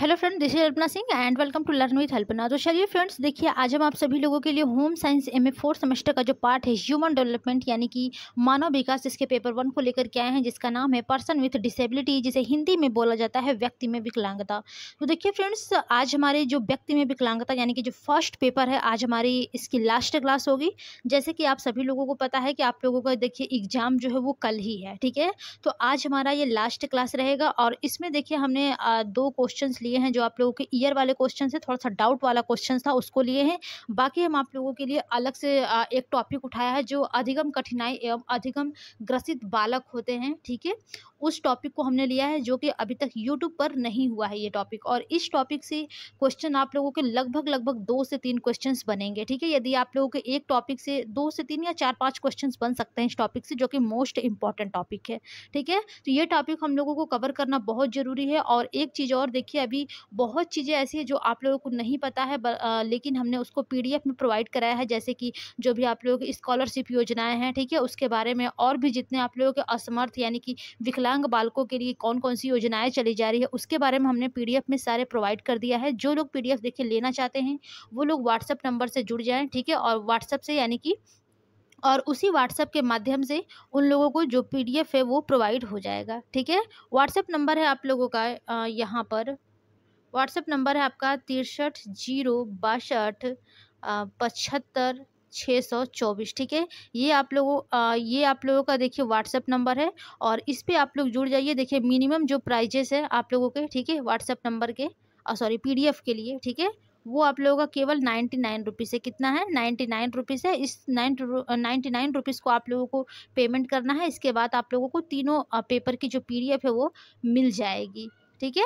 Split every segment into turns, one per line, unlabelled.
Hello friend this is Alpana Singh and welcome to learn with Alpana तो चलिए friends देखिए आज हम आप सभी लोगों के लिए home science M A fourth semester का जो पार्ट है ह्यूमन डेवलपमेंट यानी कि मानव विकास इसके पेपर वन को लेकर के आए हैं जिसका नाम है पर्सन विथ डिसेबिलिटी जिसे हिंदी में बोला जाता है व्यक्ति में विकलांगता तो देखिए फ्रेंड्स आज हमारे जो व्यक्ति में विकलांगता यानी कि जो फर्स्ट पेपर है आज हमारी इसकी लास्ट क्लास होगी जैसे कि आप सभी लोगों को पता है कि आप लोगों का देखिए एग्ज़ाम जो है वो कल ही है ठीक है तो आज हमारा ये लास्ट क्लास रहेगा और इसमें देखिए हमने दो क्वेश्चन लिए हैं जो आप लोगों के ईयर वाले क्वेश्चन है थोड़ा सा डाउट वाला क्वेश्चन था उसको लिए हैं बाकी हम आप लोगों के लिए अलग से एक टॉपिक उठाया है जो अधिगम कठिनाई एवं अधिगम ग्रसित बालक होते हैं ठीक है उस टॉपिक को हमने लिया है जो कि अभी तक यूट्यूब पर नहीं हुआ है ये टॉपिक और इस टॉपिक से क्वेश्चन आप लोगों के लगभग लगभग दो से तीन क्वेश्चन बनेंगे ठीक है यदि आप लोगों के एक टॉपिक से दो से तीन या चार पाँच क्वेश्चन बन सकते हैं इस टॉपिक से जो कि मोस्ट इंपॉर्टेंट टॉपिक है ठीक है तो ये टॉपिक हम लोगों को कवर करना बहुत ज़रूरी है और एक चीज़ और देखिए अभी भी बहुत चीज़ें ऐसी हैं जो आप लोगों को नहीं पता है लेकिन हमने उसको पी में प्रोवाइड कराया है जैसे कि जो भी आप लोगों की स्कॉलरशिप योजनाएँ हैं ठीक है उसके बारे में और भी जितने आप लोगों के असमर्थ यानी कि विकलांग बालकों के लिए कौन कौन सी योजनाएँ चली जा रही है उसके बारे में हमने पी में सारे प्रोवाइड कर दिया है जो लोग पी देखिए लेना चाहते हैं वो लोग व्हाट्सअप नंबर से जुड़ जाएँ ठीक है और व्हाट्सअप से यानी कि और उसी व्हाट्सएप के माध्यम से उन लोगों को जो पीडीएफ है वो प्रोवाइड हो जाएगा ठीक है व्हाट्सएप नंबर है आप लोगों का यहाँ पर व्हाट्सएप नंबर है आपका तिरसठ जीरो बासठ पचहत्तर छः सौ चौबीस ठीक है ये आप लोगों ये आप लोगों का देखिए व्हाट्सअप नंबर है और इस पर आप लोग जुड़ जाइए देखिए मिनिमम जो प्राइजेस है आप लोगों के ठीक है व्हाट्सअप नंबर के सॉरी एफ के लिए ठीक है वो आप लोगों का केवल नाइन्टी नाइन रुपीज़ है कितना है नाइन्टी नाइन रुपीज़ है इस नाइन नाइन्टी नाइन रुपीज़ को आप लोगों को पेमेंट करना है इसके बाद आप लोगों को तीनों पेपर की जो पीडीएफ है वो मिल जाएगी ठीक है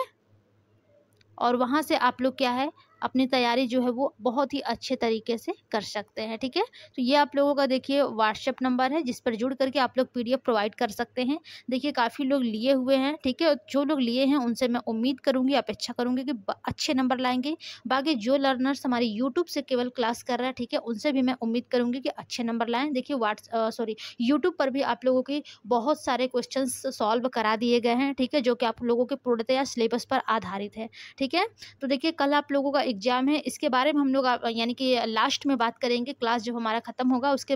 और वहाँ से आप लोग क्या है अपनी तैयारी जो है वो बहुत ही अच्छे तरीके से कर सकते हैं ठीक है तो ये आप लोगों का देखिए व्हाट्सएप नंबर है जिस पर जुड़ करके आप लोग पी प्रोवाइड कर सकते हैं देखिए काफ़ी लोग लिए हुए हैं ठीक है और जो लोग लिए हैं उनसे मैं उम्मीद करूँगी अपेक्षा करूँगी कि अच्छे नंबर लाएंगे बाकी जो लर्नर्स हमारे यूट्यूब से केवल क्लास कर रहा है ठीक है उनसे भी मैं उम्मीद करूँगी कि अच्छे नंबर लाएँ देखिए व्हाट्स सॉरी यूट्यूब पर भी आप लोगों के बहुत सारे क्वेश्चन सॉल्व करा दिए गए हैं ठीक है जो कि आप लोगों के पूर्णतया सिलेबस पर आधारित है ठीक है तो देखिए कल आप लोगों का एग्ज़ाम है इसके बारे में हम लोग यानी कि लास्ट में बात करेंगे क्लास जब हमारा ख़त्म होगा उसके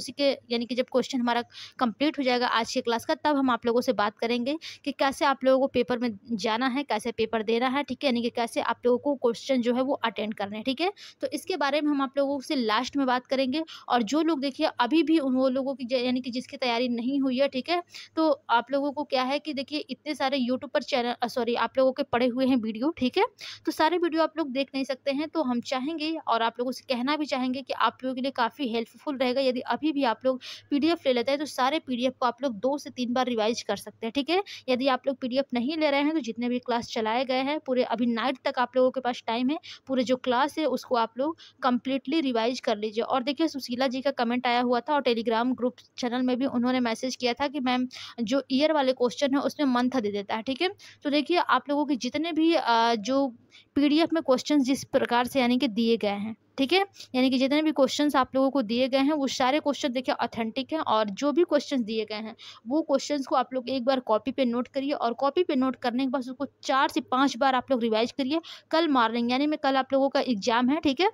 उसी के यानी कि जब क्वेश्चन हमारा कंप्लीट हो जाएगा आज के क्लास का तब हम आप लोगों से बात करेंगे कि कैसे आप लोगों को पेपर में जाना है कैसे पेपर देना है ठीक है यानी कि कैसे आप लोगों को क्वेश्चन जो है वो अटेंड करना है ठीक है तो इसके बारे में हम आप लोगों से लास्ट में बात करेंगे और जो लोग देखिए अभी भी उन वो लोगों की यानी कि जिसकी तैयारी नहीं हुई है ठीक है तो आप लोगों को क्या है कि देखिए इतने सारे यूट्यूब पर चैनल सॉरी आप लोगों के पड़े हुए हैं वीडियो ठीक है तो सारे वीडियो आप लोग देख नहीं सकते हैं तो हम चाहेंगे और आप लोगों से कहना भी चाहेंगे कि आप लोगों के लिए काफ़ी हेल्पफुल रहेगा यदि अभी भी आप लोग पी ले लेते हैं तो सारे पी को आप लोग दो से तीन बार रिवाइज कर सकते हैं ठीक है यदि आप लोग पी नहीं ले रहे हैं तो जितने भी क्लास चलाए गए हैं पूरे अभी नाइट तक आप लोगों के पास टाइम है पूरे जो क्लास है उसको आप लोग कंप्लीटली रिवाइज कर लीजिए और देखिए सुशीला जी का कमेंट आया हुआ था और टेलीग्राम ग्रुप चैनल में भी उन्होंने मैसेज किया था कि मैम जो ईयर वाले क्वेश्चन है उसमें मंथ दे देता है ठीक है तो देखिए आप लोगों के जितने भी जो पीडीएफ में क्वेश्चन जिस प्रकार से यानी कि दिए गए हैं ठीक है यानी कि जितने भी क्वेश्चन आप लोगों को दिए गए हैं वो सारे क्वेश्चन देखिए ऑथेंटिक हैं और जो भी क्वेश्चन दिए गए हैं वो क्वेश्चन को आप लोग एक बार कॉपी पे नोट करिए और कॉपी पे नोट करने के बाद उसको चार से पाँच बार आप लोग रिवाइज करिए कल मॉर्निंग यानी मैं कल आप लोगों का एग्जाम है ठीक है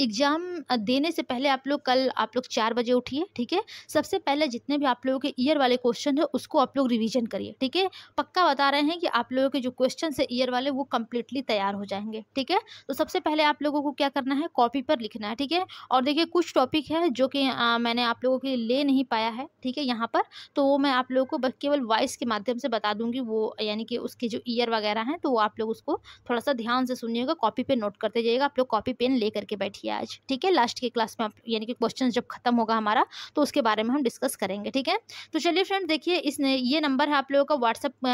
एग्ज़ाम देने से पहले आप लोग कल आप लोग चार बजे उठिए ठीक है सबसे पहले जितने भी आप लोगों के ईयर वाले क्वेश्चन है उसको आप लोग रिविजन करिए ठीक है पक्का बता रहे हैं कि आप लोगों के जो क्वेश्चन है ईयर वाले वो कम्प्लीटली तैयार हो जाएंगे ठीक है तो सबसे पहले आप लोगों को क्या करना है कॉपी पर लिखना है ठीक है और देखिए कुछ टॉपिक है जो कि मैंने आप लोगों के लिए ले नहीं पाया है ठीक है यहाँ पर तो वो मैं आप लोगों को केवल वॉइस के माध्यम से बता दूंगी वो यानी कि उसके जो ईयर वगैरह हैं तो आप लोग उसको थोड़ा सा ध्यान से सुनिएगा कॉपी पे नोट करते जाइएगा आप लोग कॉपी पेन ले करके बैठिए किया आज ठीक है लास्ट के क्लास में आप यानी कि क्वेश्चन जब खत्म होगा हमारा तो उसके बारे में हम डिस्कस करेंगे ठीक है तो चलिए फ्रेंड देखिए इस ये नंबर है आप लोगों का व्हाट्सअप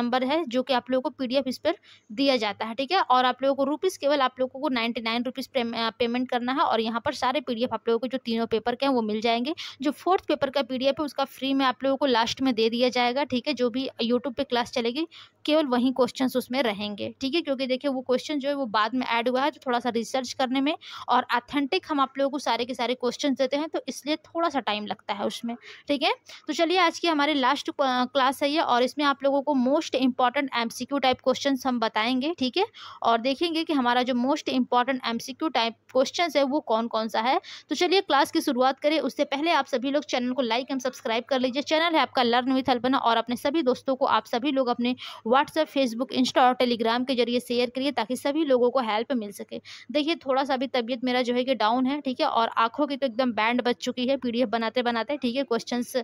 नंबर है जो कि आप लोगों को पी इस पर दिया जाता है ठीक है और आप लोगों को रुपीज़ केवल आप लोगों को नाइन्टी नाइन रुपीज़ पेमेंट करना है और यहाँ पर सारे पी आप लोगों को जो तीनों पेपर के हैं वो मिल जाएंगे जो फोर्थ पेपर का पी है उसका फ्री में आप लोगों को लास्ट में दे दिया जाएगा ठीक है जो भी यूट्यूब पर क्लास चलेगी केवल वही क्वेश्चन उसमें रहेंगे ठीक है क्योंकि देखिए वो क्वेश्चन जो है वो बाद में ऐड हुआ है तो थोड़ा सा रिसर्च करने में और अथेंटिक हम आप लोगों को सारे के सारे क्वेश्चन देते हैं तो इसलिए थोड़ा सा टाइम लगता है उसमें ठीक है तो चलिए आज की हमारी लास्ट क्लास है ये और इसमें आप लोगों को most important MCQ type question हम बताएंगे ठीक है और देखेंगे कि हमारा जो most important MCQ type question है वो कौन कौन सा है तो चलिए क्लास की शुरुआत करें उससे पहले आप सभी लोग चैनल को लाइक एंड सब्सक्राइब कर लीजिए चैनल है आपका लर्न विथ अल्पना और अपने सभी दोस्तों को आप सभी लोग अपने व्हाट्सएप फेसबुक इंस्टा और टेलीग्राम के जरिए शेयर करिए ताकि सभी लोगों को हेल्प मिल सके देखिए थोड़ा सा भी तबियत गणित मेरा जो है कि डाउन है ठीक है और आंखों की तो एकदम बैंड बच चुकी है पीडीएफ बनाते बनाते ठीक है क्वेश्चंस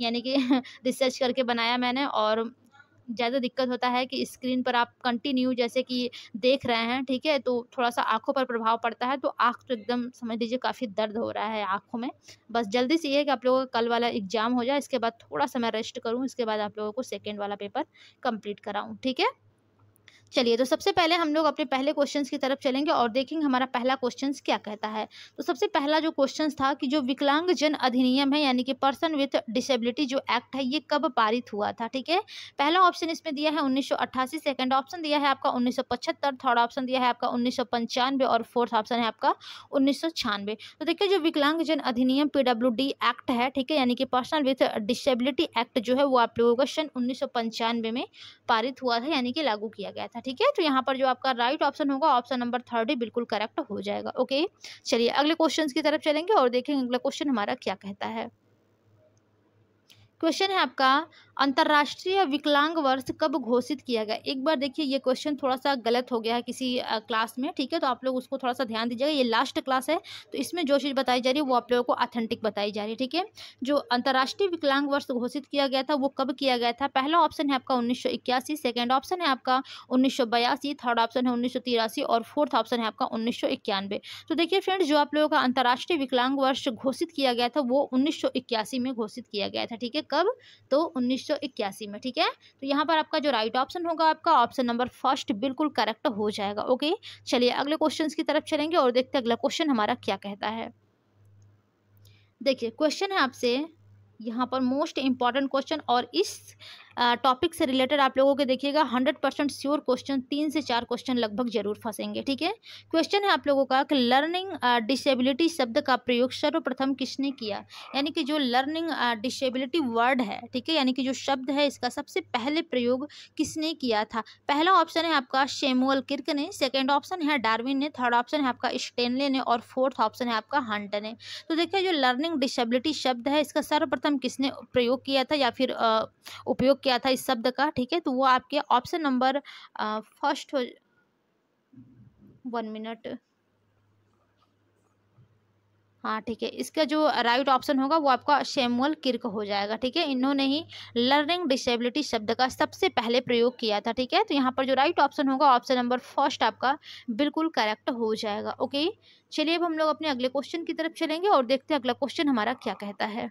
यानी कि रिसर्च करके बनाया मैंने और ज़्यादा दिक्कत होता है कि स्क्रीन पर आप कंटिन्यू जैसे कि देख रहे हैं ठीक है तो थोड़ा सा आंखों पर प्रभाव पड़ता है तो आंख तो एकदम समझ लीजिए काफ़ी दर्द हो रहा है आंखों में बस जल्दी से ये है कि आप लोगों का कल वाला एग्ज़ाम हो जाए इसके बाद थोड़ा सा मैं रेस्ट करूँ इसके बाद आप लोगों को सेकेंड वाला पेपर कंप्लीट कराऊँ ठीक है चलिए तो सबसे पहले हम लोग अपने पहले क्वेश्चन की तरफ चलेंगे और देखेंगे हमारा पहला क्वेश्चन क्या कहता है तो सबसे पहला जो क्वेश्चन था कि जो विकलांग जन अधिनियम है यानी कि पर्सन विथ डिसेबिलिटी जो एक्ट है ये कब पारित हुआ था ठीक है पहला ऑप्शन इसमें दिया है उन्नीस सेकंड ऑप्शन दिया है आपका उन्नीस थर्ड ऑप्शन दिया है आपका उन्नीस और फोर्थ ऑप्शन है आपका उन्नीस तो देखिए जो विकलांग जन अधिनियम पीडब्ल्यू एक्ट है ठीक है यानी कि पर्सनल विथ डिसेबिलिटी एक्ट जो है वो आप लोगों का सन उन्नीस में पारित हुआ था यानी कि लागू किया गया था ठीक है तो यहाँ पर जो आपका राइट ऑप्शन होगा ऑप्शन नंबर थर्ड बिल्कुल करेक्ट हो जाएगा ओके चलिए अगले क्वेश्चन की तरफ चलेंगे और देखेंगे अगला क्वेश्चन हमारा क्या कहता है क्वेश्चन है आपका अंतर्राष्ट्रीय विकलांग वर्ष कब घोषित किया गया एक बार देखिए ये क्वेश्चन थोड़ा सा गलत हो गया है किसी क्लास में ठीक है तो आप लोग उसको थोड़ा सा ध्यान दीजिएगा ये लास्ट क्लास है तो इसमें जो चीज़ बताई जा रही है वो आप लोगों को ऑथेंटिक बताई जा रही है ठीक है जो अंतर्राष्ट्रीय विकलांग वर्ष घोषित किया गया था वो कब किया गया था पहला ऑप्शन है आपका उन्नीस सेकंड ऑप्शन है आपका उन्नीस थर्ड ऑप्शन है उन्नीस और फोर्थ ऑप्शन है आपका उन्नीस तो देखिए फ्रेंड्स जो आप लोगों का अंतर्राष्ट्रीय विकलांग वर्ष घोषित किया गया था वो उन्नीस में घोषित किया गया था ठीक है कब तो उन्नीस में ठीक है तो यहाँ पर आपका जो राइट ऑप्शन होगा आपका ऑप्शन नंबर फर्स्ट बिल्कुल करेक्ट हो जाएगा ओके चलिए अगले क्वेश्चन की तरफ चलेंगे और देखते हैं अगला क्वेश्चन हमारा क्या कहता है देखिए क्वेश्चन है आपसे यहाँ पर मोस्ट इम्पॉर्टेंट क्वेश्चन और इस टॉपिक से रिलेटेड आप लोगों के देखिएगा हंड्रेड परसेंट श्योर क्वेश्चन तीन से चार क्वेश्चन लगभग जरूर फंसेंगे ठीक है क्वेश्चन है आप लोगों का कि लर्निंग डिसेबिलिटी शब्द का प्रयोग सर्वप्रथम किसने किया यानी कि जो लर्निंग डिसेबिलिटी वर्ड है ठीक है यानी कि जो शब्द है इसका सबसे पहले प्रयोग किसने किया था पहला ऑप्शन है आपका शेमुअल किर्क ने सेकेंड ऑप्शन है डार्विन ने थर्ड ऑप्शन है आपका स्टेनले ने और फोर्थ ऑप्शन है आपका हंट ने तो देखिए जो लर्निंग डिसेबिलिटी शब्द है इसका सर्वप्रथम किसने प्रयोग किया था या फिर उपयोग क्या था इस शब्द का ठीक है तो वो आपके ऑप्शन नंबर फर्स्ट हो वन मिनट हाँ ठीक है इसका जो राइट ऑप्शन होगा वो आपका शेमुअल किर्क हो जाएगा ठीक है इन्होंने ही लर्निंग डिसेबिलिटी शब्द का सबसे पहले प्रयोग किया था ठीक है तो यहाँ पर जो राइट ऑप्शन होगा ऑप्शन नंबर फर्स्ट आपका बिल्कुल करेक्ट हो जाएगा ओके चलिए अब हम लोग अपने अगले क्वेश्चन की तरफ चलेंगे और देखते हैं अगला क्वेश्चन हमारा क्या कहता है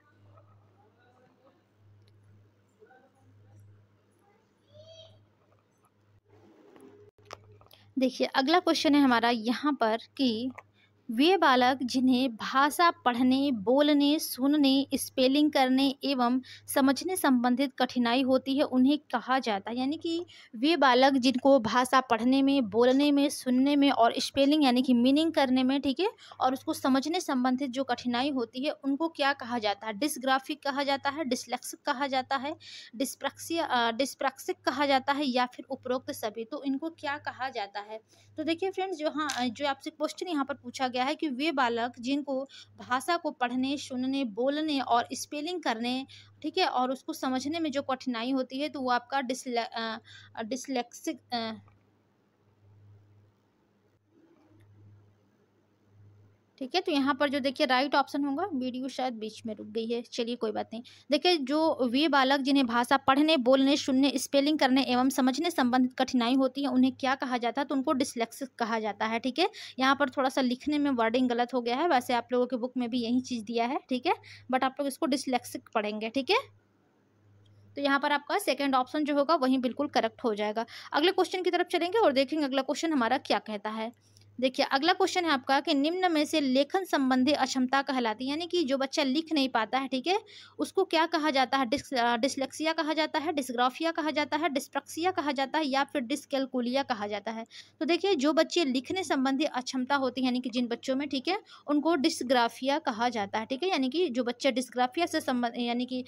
देखिए अगला क्वेश्चन है हमारा यहाँ पर कि वे बालक जिन्हें भाषा पढ़ने बोलने सुनने स्पेलिंग करने एवं समझने संबंधित कठिनाई होती है उन्हें कहा जाता है यानी कि वे बालक जिनको भाषा पढ़ने में बोलने में सुनने में और स्पेलिंग यानी कि मीनिंग करने में ठीक है और उसको समझने संबंधित जो कठिनाई होती है उनको क्या कहा जाता है डिसग्राफिक कहा जाता है डिसलेक्सिक कहा जाता है डिस्प्रक्सिया डिस्प्रक्सिक कहा जाता है या फिर उपरोक्त सभी तो इनको क्या कहा जाता है तो देखिए फ्रेंड्स जो हाँ जो आपसे क्वेश्चन यहाँ पर पूछा गया है कि वे बालक जिनको भाषा को पढ़ने सुनने बोलने और स्पेलिंग करने ठीक है और उसको समझने में जो कठिनाई होती है तो वो आपका डिसले डिसलेक्सिक ठीक है तो यहाँ पर जो देखिए राइट ऑप्शन होगा वीडियो शायद बीच में रुक गई है चलिए कोई बात नहीं देखिए जो वे बालक जिन्हें भाषा पढ़ने बोलने सुनने स्पेलिंग करने एवं समझने संबंधित कठिनाई होती है उन्हें क्या कहा जाता है तो उनको डिसलेक्स कहा जाता है ठीक है यहाँ पर थोड़ा सा लिखने में वर्डिंग गलत हो गया है वैसे आप लोगों के बुक में भी यही चीज़ दिया है ठीक है बट आप लोग इसको डिसलेक्सिक पढ़ेंगे ठीक है तो यहाँ पर आपका सेकंड ऑप्शन जो होगा वही बिल्कुल करेक्ट हो जाएगा अगले क्वेश्चन की तरफ चलेंगे और देखेंगे अगला क्वेश्चन हमारा क्या कहता है देखिए अगला क्वेश्चन है आपका कि निम्न में से लेखन संबंधी अक्षमता कहलाती है यानी कि जो बच्चा लिख नहीं पाता है ठीक है उसको क्या कहा जाता है डिस डिसलेक्सिया कहा जाता है डिस्ग्राफिया कहा जाता है डिस्प्रक्सिया कहा जाता है या फिर डिसकेलकुलिया कहा जाता है तो देखिए जो बच्चे लिखने संबंधी अक्षमता होती है यानी कि जिन बच्चों में ठीक है उनको डिस्ग्राफिया कहा जाता है ठीक है यानी कि जो बच्चे डिस्ग्राफिया से संबंध यानी कि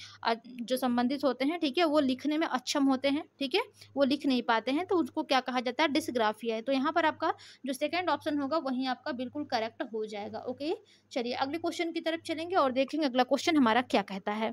जो संबंधित होते हैं ठीक है वो लिखने में अक्षम होते हैं ठीक है वो लिख नहीं पाते हैं तो उसको क्या कहा जाता है डिस्ग्राफिया तो यहाँ पर आपका जो सेकेंड ऑप्शन होगा वही आपका बिल्कुल करेक्ट हो जाएगा ओके चलिए अगले क्वेश्चन की तरफ चलेंगे और देखेंगे अगला क्वेश्चन हमारा क्या कहता है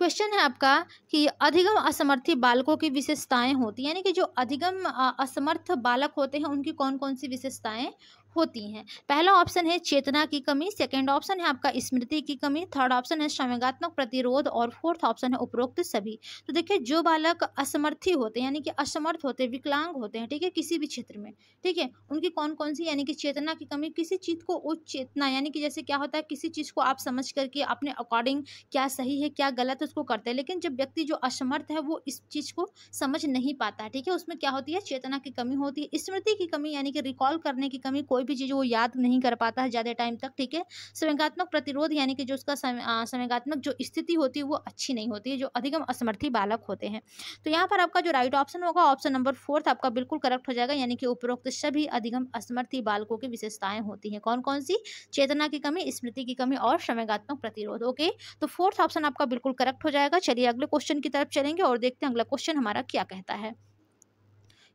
क्वेश्चन है आपका कि अधिगम असमर्थी बालकों की विशेषताएं होती है यानी कि जो अधिगम असमर्थ बालक होते हैं उनकी कौन कौन सी विशेषताएं होती हैं पहला ऑप्शन है चेतना की कमी सेकंड ऑप्शन है आपका स्मृति की कमी थर्ड ऑप्शन है संवेगात्मक प्रतिरोध और फोर्थ ऑप्शन है उपरोक्त सभी तो देखिए जो बालक असमर्थी होते हैं यानी कि असमर्थ होते हैं विकलांग होते हैं ठीक है किसी भी क्षेत्र में ठीक है उनकी कौन कौन सी यानी कि चेतना की कमी किसी चीज़ को उच्च चेतना यानी कि जैसे क्या होता है किसी चीज़ को आप समझ करके अपने अकॉर्डिंग क्या सही है क्या गलत है उसको करते हैं लेकिन जब व्यक्ति जो असमर्थ है वो इस चीज़ को समझ नहीं पाता ठीक है उसमें क्या होती है चेतना की कमी होती है स्मृति की कमी यानी कि रिकॉल करने की कमी कोई कोई भी चीज़ वो याद नहीं कर पाता है ज़्यादा टाइम तक ठीक है संवेगात्मक प्रतिरोध यानी कि जो उसका संवेगात्मक जो स्थिति होती है वो अच्छी नहीं होती है जो अधिकम असमर्थी बालक होते हैं तो यहाँ पर आपका जो राइट ऑप्शन होगा ऑप्शन नंबर फोर्थ आपका बिल्कुल करेक्ट हो जाएगा यानी कि उपरोक्त सभी अधिगम असमर्थी बालकों की विशेषताएं होती हैं कौन कौन सी चेतना की कमी स्मृति की कमी और संवेगात्मक प्रतिरोध ओके तो फोर्थ ऑप्शन आपका बिल्कुल करेक्ट हो जाएगा चलिए अगले क्वेश्चन की तरफ चलेंगे और देखते हैं अगला क्वेश्चन हमारा क्या कहता है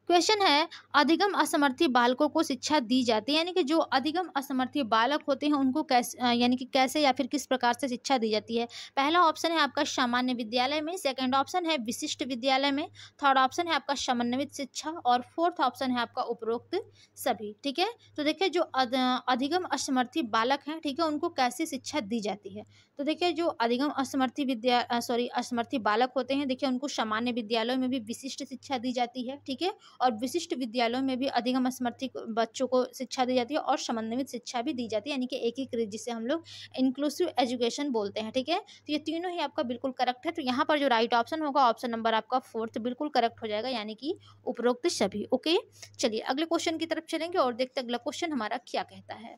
क्वेश्चन है अधिगम असमर्थी बालकों को शिक्षा दी जाती है यानी कि जो अधिगम असमर्थी बालक होते हैं उनको कैसे यानी कि कैसे या फिर किस प्रकार से शिक्षा दी जाती है पहला ऑप्शन है आपका सामान्य विद्यालय में सेकंड ऑप्शन है विशिष्ट विद्यालय में थर्ड ऑप्शन है आपका समन्वित शिक्षा और फोर्थ ऑप्शन है आपका उपरोक्त सभी ठीक है तो देखिये जो अधिगम असमर्थी बालक हैं ठीक है उनको कैसे शिक्षा दी जाती है तो देखिए जो अधिगम असमर्थी विद्या सॉरी असमर्थी बालक होते हैं देखिए उनको सामान्य विद्यालयों में भी विशिष्ट शिक्षा दी जाती है ठीक है और विशिष्ट विद्यालयों में भी अधिगम असमर्थी बच्चों को शिक्षा दी जाती है और समन्वित शिक्षा भी दी जाती है यानी कि एकीकृत जिसे हम लोग इंक्लूसिव एजुकेशन बोलते हैं ठीक है तो ये तीनों ही आपका बिल्कुल करेक्ट है तो यहाँ पर जो राइट ऑप्शन होगा ऑप्शन नंबर आपका फोर्थ बिल्कुल करेक्ट हो जाएगा यानी कि उपरोक्त सभी ओके चलिए अगले क्वेश्चन की तरफ चलेंगे और देखते अगला क्वेश्चन हमारा क्या कहता है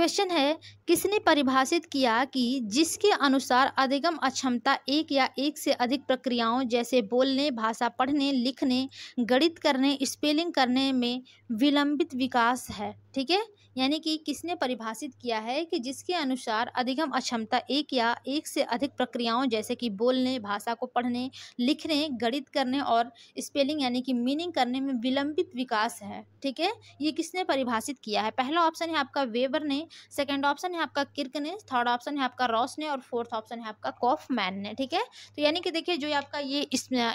क्वेश्चन है किसने परिभाषित किया कि जिसके अनुसार अधिगम अक्षमता एक या एक से अधिक प्रक्रियाओं जैसे बोलने भाषा पढ़ने लिखने गणित करने स्पेलिंग करने में विलंबित विकास है ठीक है यानी कि किसने परिभाषित किया है कि जिसके अनुसार अधिगम अक्षमता एक या एक से अधिक प्रक्रियाओं जैसे कि बोलने भाषा को पढ़ने लिखने गणित करने और स्पेलिंग यानी कि मीनिंग करने में विलंबित विकास है ठीक है ये किसने परिभाषित किया है पहला ऑप्शन है आपका वेबर ने सेकेंड ऑप्शन है आपका किर्क ने थर्ड ऑप्शन है आपका रॉस ने और फोर्थ ऑप्शन है आपका मैन ने ठीक है तो यानी कि देखिए जो आपका ये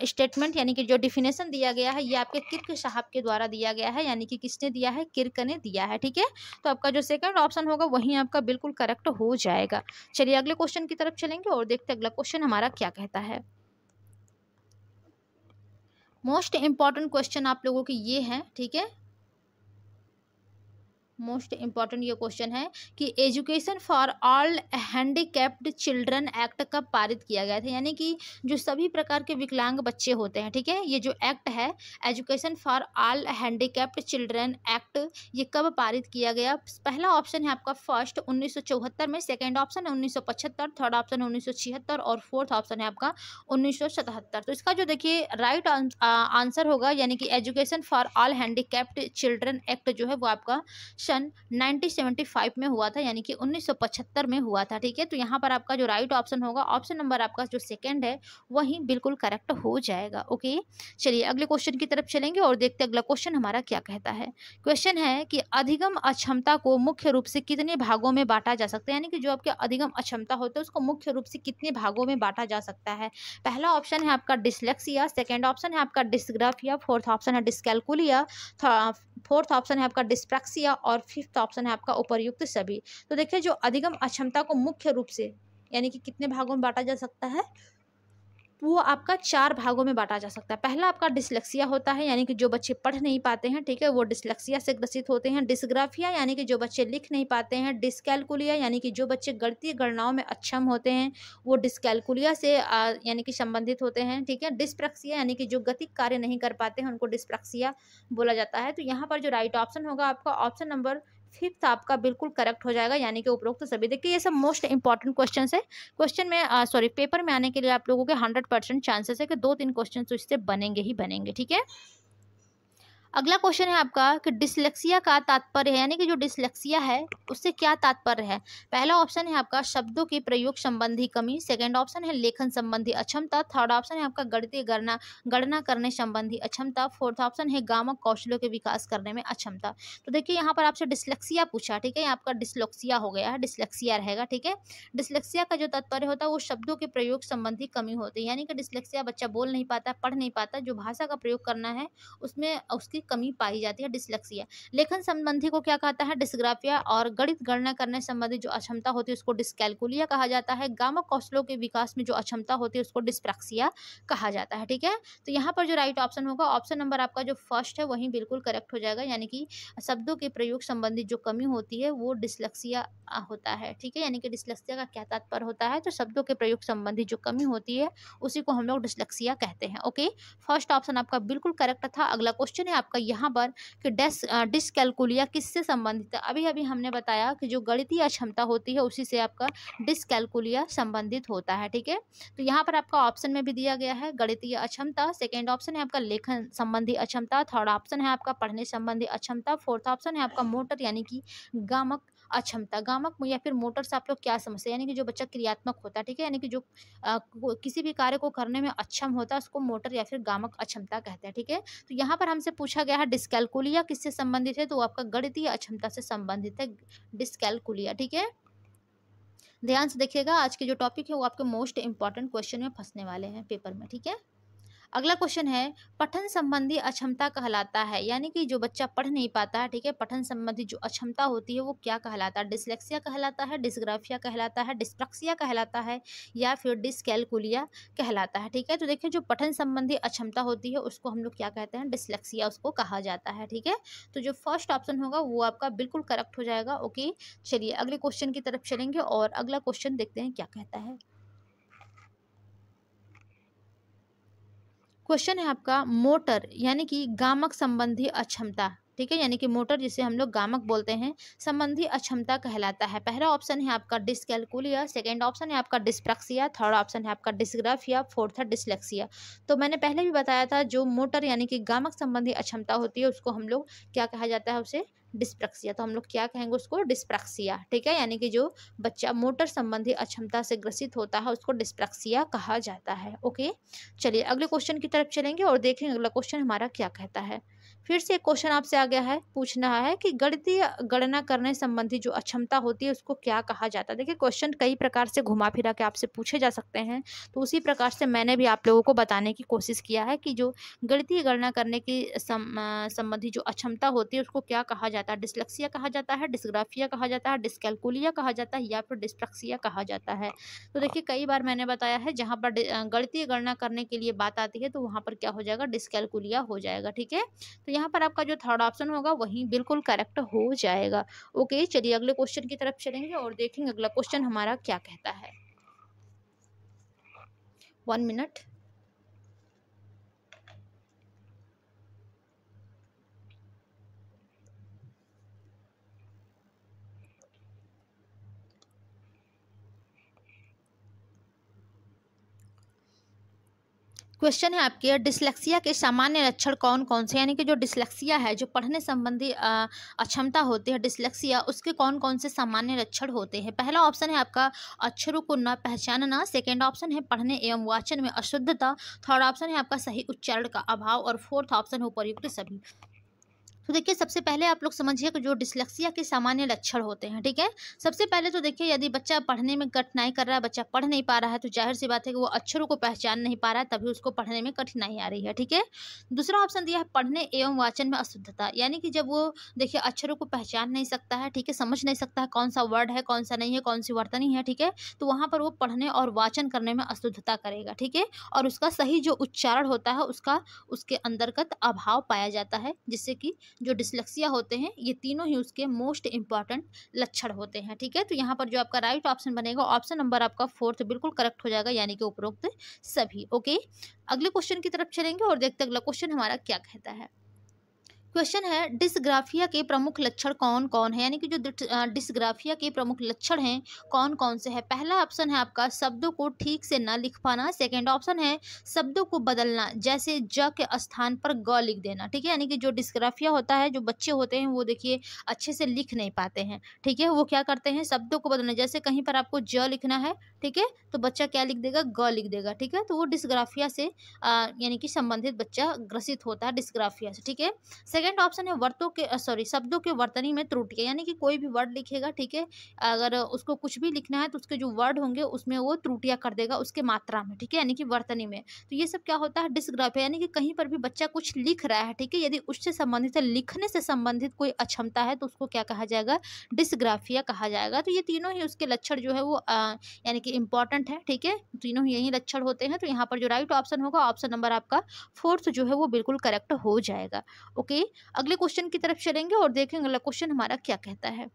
स्टेटमेंट यानी कि जो डिफिनेशन दिया गया है ये आपके किर्क साहब के द्वारा दिया गया है यानी कि किसने दिया है किर्क ने दिया है ठीक है तो आपका जो सेकंड ऑप्शन होगा वही आपका बिल्कुल करेक्ट हो जाएगा चलिए अगले क्वेश्चन की तरफ चलेंगे और देखते हैं अगला क्वेश्चन हमारा क्या कहता है मोस्ट इम्पॉर्टेंट क्वेश्चन आप लोगों के ये हैं ठीक है मोस्ट इम्पॉर्टेंट ये क्वेश्चन है कि education for all handicapped children act कब पारित किया गया था यानी कि जो सभी प्रकार के विकलांग बच्चे होते हैं ठीक है ये जो एक्ट है education for all handicapped children act ये कब पारित किया गया पहला ऑप्शन है आपका फर्स्ट उन्नीस में सेकेंड ऑप्शन है उन्नीस थर्ड ऑप्शन है उन्नीस और फोर्थ ऑप्शन है आपका उन्नीस तो इसका जो देखिए राइट आंसर होगा यानी कि education for all handicapped children act जो है वो आपका सन 1975 में हुआ था यानी कि 1975 में हुआ था ठीक है तो यहाँ पर आपका जो राइट ऑप्शन होगा ऑप्शन नंबर आपका जो सेकंड है वही बिल्कुल करेक्ट हो जाएगा ओके चलिए अगले क्वेश्चन की तरफ चलेंगे और देखते अगला क्वेश्चन हमारा क्या कहता है क्वेश्चन है कि अधिगम अक्षमता को मुख्य रूप से कितने भागों में बांटा जा सकता है यानी कि जो आपके अधिगम अक्षमता होता है उसको मुख्य रूप से कितने भागों में बांटा जा सकता है पहला ऑप्शन है आपका डिसलेक्सिया सेकेंड ऑप्शन है आपका डिस्ग्राफिया फोर्थ ऑप्शन है डिस्कैलकुलिया फोर्थ ऑप्शन है आपका डिस्प्रेक्सिया और और फिफ्थ ऑप्शन तो है आपका उपरयुक्त सभी तो देखिए जो अधिगम अक्षमता को मुख्य रूप से यानी कि कितने भागों में बांटा जा सकता है वो आपका चार भागों में बांटा जा सकता है पहला आपका डिसलेक्सिया होता है यानी कि जो बच्चे पढ़ नहीं पाते हैं ठीक है वो डिसलेक्सिया से ग्रसित होते हैं डिसग्राफिया यानी कि जो बच्चे लिख नहीं पाते हैं डिसकैलकुलिया यानी कि जो बच्चे गणतीय गणनाओं में अक्षम होते हैं वो डिसकैलकुलिया से यानी कि संबंधित होते हैं ठीक है डिस्प्रक्सिया यानी कि जो गतिक कार्य नहीं कर पाते हैं उनको डिस्प्रक्सिया बोला जाता है तो यहाँ पर जो राइट ऑप्शन होगा आपका ऑप्शन नंबर फिफ्थ तो आपका बिल्कुल करेक्ट हो जाएगा यानी कि उपरोक्त तो सभी देखिए ये सब मोस्ट इंपॉर्टेंट क्वेश्चन है क्वेश्चन में सॉरी पेपर में आने के लिए आप लोगों के हंड्रेड परसेंट चांसेस है कि दो तीन क्वेश्चन तो इससे बनेंगे ही बनेंगे ठीक है अगला क्वेश्चन है आपका कि डिसलेक्सिया का तात्पर्य है यानी कि जो डिसलेक्सिया है उससे क्या तात्पर्य है पहला ऑप्शन है आपका शब्दों के प्रयोग संबंधी कमी सेकंड ऑप्शन है लेखन संबंधी अक्षमता थर्ड ऑप्शन है आपका गणित गणना गणना करने संबंधी अक्षमता फोर्थ ऑप्शन है गामक कौशलों के विकास करने में अक्षमता तो देखिये यहाँ पर आपसे डिसलेक्सिया पूछा ठीक है आपका डिसलोक्सिया हो गया है डिसलेक्सिया रहेगा ठीक है डिसलेक्सिया का जो तात्पर्य होता है वो शब्दों के प्रयोग संबंधी कमी होती है यानी कि डिसलेक्सिया बच्चा बोल नहीं पाता पढ़ नहीं पाता जो भाषा का प्रयोग करना है उसमें उसकी कमी पाई जाती है डिसलेक्सिया लेखन संबंधी को क्या कहता है डिस्ग्राफिया और गणित गणना करने संबंधी जो अक्षमता होती है उसको डिस्कैलकुलिया कहा जाता है गामा कौशलों के विकास में जो अक्षमता होती है उसको डिस्प्रेक्सिया कहा जाता है ठीक है तो यहाँ पर जो राइट ऑप्शन होगा ऑप्शन नंबर आपका जो फर्स्ट है वही बिल्कुल करेक्ट हो जाएगा यानी कि शब्दों के प्रयोग संबंधी जो कमी होती है वो डिसलेक्सिया होता है ठीक है यानी कि डिसलेक्सिया का क्या तात्पर्य होता है तो शब्दों के प्रयोग संबंधी जो कमी होती है उसी को हम लोग डिसलेक्सिया कहते हैं ओके फर्स्ट ऑप्शन आपका बिल्कुल करेक्ट था अगला क्वेश्चन है आपका आपका यहाँ पर कि डेस डिसकैलकुलिया किससे संबंधित है अभी अभी हमने बताया कि जो गणितीय अक्षमता होती है उसी से आपका डिसकैलकुलिया संबंधित होता है ठीक है तो यहाँ पर आपका ऑप्शन में भी दिया गया है गणितीय अक्षमता सेकेंड ऑप्शन है आपका लेखन संबंधी अक्षमता थर्ड ऑप्शन है आपका पढ़ने संबंधी अक्षमता फोर्थ ऑप्शन है आपका मोटर यानी कि गामक अक्षमता गामक या फिर मोटर से आप लोग क्या समझते हैं यानी कि जो बच्चा क्रियात्मक होता है ठीक है यानी कि जो आ, किसी भी कार्य को करने में अक्षम होता है उसको मोटर या फिर गामक अक्षमता कहते हैं ठीक है थीके? तो यहाँ पर हमसे पूछा गया है डिस्कैलकुलिया किससे संबंधित है तो आपका गणितीय अक्षमता से संबंधित है डिस्कैलकुलिया ठीक है ध्यान से देखिएगा आज के जो टॉपिक है वो आपके मोस्ट इंपॉर्टेंट क्वेश्चन में फंसने वाले हैं पेपर में ठीक है अगला क्वेश्चन है पठन संबंधी अक्षमता कहलाता है यानी कि जो बच्चा पढ़ नहीं पाता है ठीक है पठन संबंधी जो अक्षमता होती है वो क्या कहलाता है डिसलेक्सिया कहलाता है डिस्ग्राफिया कहलाता है डिस्प्रक्सिया कहलाता है या फिर डिस्कैलकुलिया कहलाता है ठीक है तो देखिए जो पठन संबंधी अक्षमता होती है उसको हम लोग क्या कहते हैं डिसलेक्सिया उसको कहा जाता है ठीक है तो जो फर्स्ट ऑप्शन होगा वो आपका बिल्कुल करेक्ट हो जाएगा ओके चलिए अगले क्वेश्चन की तरफ चलेंगे और अगला क्वेश्चन देखते हैं क्या कहता है क्वेश्चन है आपका मोटर यानी कि गामक संबंधी अक्षमता ठीक है यानी कि मोटर जिसे हम लोग गामक बोलते हैं संबंधी अक्षमता कहलाता है पहला ऑप्शन है आपका डिसकैलकुलिया सेकेंड ऑप्शन है आपका डिस्प्रक्सिया थर्ड ऑप्शन है आपका डिस्ग्राफिया फोर्थ है डिसलेक्सिया तो मैंने पहले भी बताया था जो मोटर यानी कि गामक संबंधी अक्षमता होती है उसको हम लोग क्या कहा जाता है उसे डिस्प्रक्सिया तो हम लोग क्या कहेंगे उसको डिस्प्रक्सिया ठीक है यानी कि जो बच्चा मोटर संबंधी अक्षमता से ग्रसित होता है उसको डिस्प्रक्सिया कहा जाता है ओके चलिए अगले क्वेश्चन की तरफ चलेंगे और देखेंगे अगला क्वेश्चन हमारा क्या कहता है फिर से क्वेश्चन आपसे आ गया है पूछना है कि गणितीय गणना करने संबंधी जो अक्षमता होती है उसको क्या कहा जाता है देखिए क्वेश्चन कई प्रकार से घुमा फिरा के आपसे पूछे जा सकते हैं तो उसी प्रकार से मैंने भी आप लोगों को बताने की कोशिश किया है कि जो गणितीय गणना करने की संबंधी जो अक्षमता होती है उसको क्या कहा जाता है डिस्लक्सिया कहा जाता है डिस्ग्राफिया कहा जाता है डिस्कैलकुलिया कहा जाता है या फिर डिस्प्रक्सिया कहा जाता है तो देखिए कई बार मैंने बताया है जहाँ पर गणितीय गणना करने के लिए बात आती है तो वहाँ पर क्या हो जाएगा डिस्कैलकुलिया हो जाएगा ठीक है तो यहाँ पर आपका जो थर्ड ऑप्शन होगा वही बिल्कुल करेक्ट हो जाएगा ओके चलिए अगले क्वेश्चन की तरफ चलेंगे और देखेंगे अगला क्वेश्चन हमारा क्या कहता है वन मिनट क्वेश्चन है आपके डिसलेक्सिया के सामान्य लक्षण कौन कौन से यानी कि जो डिसलेक्सिया है जो पढ़ने संबंधी अक्षमता होती है डिसलेक्सिया उसके कौन कौन से सामान्य लक्षण होते हैं पहला ऑप्शन है आपका अक्षरों को न पहचानना सेकेंड ऑप्शन है पढ़ने एवं वाचन में अशुद्धता थर्ड ऑप्शन है आपका सही उच्चारण का अभाव और फोर्थ ऑप्शन है उपयुक्त सभी तो देखिए सबसे पहले आप लोग समझिए कि जो डिसलेक्सिया के सामान्य लक्षण होते हैं ठीक है सबसे पहले तो देखिए यदि बच्चा पढ़ने में कठिनाई कर रहा है बच्चा पढ़ नहीं पा रहा है तो जाहिर सी बात है कि वो अक्षरों को पहचान नहीं पा रहा है तभी उसको पढ़ने में कठिनाई आ रही है ठीक है दूसरा ऑप्शन दिया है पढ़ने एवं वाचन में अशुद्धता यानी कि जब वो देखिए अक्षरों को पहचान नहीं सकता है ठीक है समझ नहीं सकता है कौन सा वर्ड है कौन सा नहीं है कौन सी वर्तनी है ठीक है तो वहाँ पर वो पढ़ने और वाचन करने में अशुद्धता करेगा ठीक है और उसका सही जो उच्चारण होता है उसका उसके अंतर्गत अभाव पाया जाता है जिससे कि जो डिसलेक्सिया होते हैं ये तीनों ही उसके मोस्ट इंपॉर्टेंट लक्षण होते हैं ठीक है तो यहाँ पर जो आपका राइट ऑप्शन बनेगा ऑप्शन नंबर आपका फोर्थ बिल्कुल करेक्ट हो जाएगा यानी कि उपरोक्त सभी ओके अगले क्वेश्चन की तरफ चलेंगे और देखते अगला क्वेश्चन हमारा क्या कहता है क्वेश्चन है डिसग्राफिया के प्रमुख लक्षण कौन कौन है यानी कि जो डिसग्राफिया के प्रमुख लक्षण हैं कौन कौन से है पहला ऑप्शन है आपका शब्दों को ठीक से ना लिख पाना सेकेंड ऑप्शन है शब्दों को बदलना जैसे ज के स्थान पर ग लिख देना ठीक है यानी कि जो डिस्ग्राफिया होता है जो बच्चे होते हैं वो देखिए अच्छे से लिख नहीं पाते हैं ठीक है वो क्या करते हैं शब्दों को बदलना जैसे कहीं पर आपको ज लिखना है ठीक है तो बच्चा क्या लिख देगा ग लिख देगा ठीक है तो वो डिस्ग्राफिया से यानी कि संबंधित बच्चा ग्रसित होता है डिसग्राफिया से ठीक है सेकेंड ऑप्शन है वर्तों के सॉरी शब्दों के वर्तनी में त्रुटियाँ यानी कि कोई भी वर्ड लिखेगा ठीक है अगर उसको कुछ भी लिखना है तो उसके जो वर्ड होंगे उसमें वो त्रुटियाँ कर देगा उसके मात्रा में ठीक है यानी कि वर्तनी में तो ये सब क्या होता है डिस्ग्राफ यानी कि कहीं पर भी बच्चा कुछ लिख रहा है ठीक है यदि उससे संबंधित लिखने से संबंधित कोई अक्षमता है तो उसको क्या कहा जाएगा डिस्ग्राफिया कहा जाएगा तो ये तीनों ही उसके लक्षण जो है वो यानी कि इंपॉर्टेंट है ठीक है तीनों ही यही लक्षण होते हैं तो यहाँ पर जो राइट ऑप्शन होगा ऑप्शन नंबर आपका फोर्थ जो है वो बिल्कुल करेक्ट हो जाएगा ओके अगले क्वेश्चन की तरफ चलेंगे और देखेंगे अगला क्वेश्चन हमारा क्या कहता है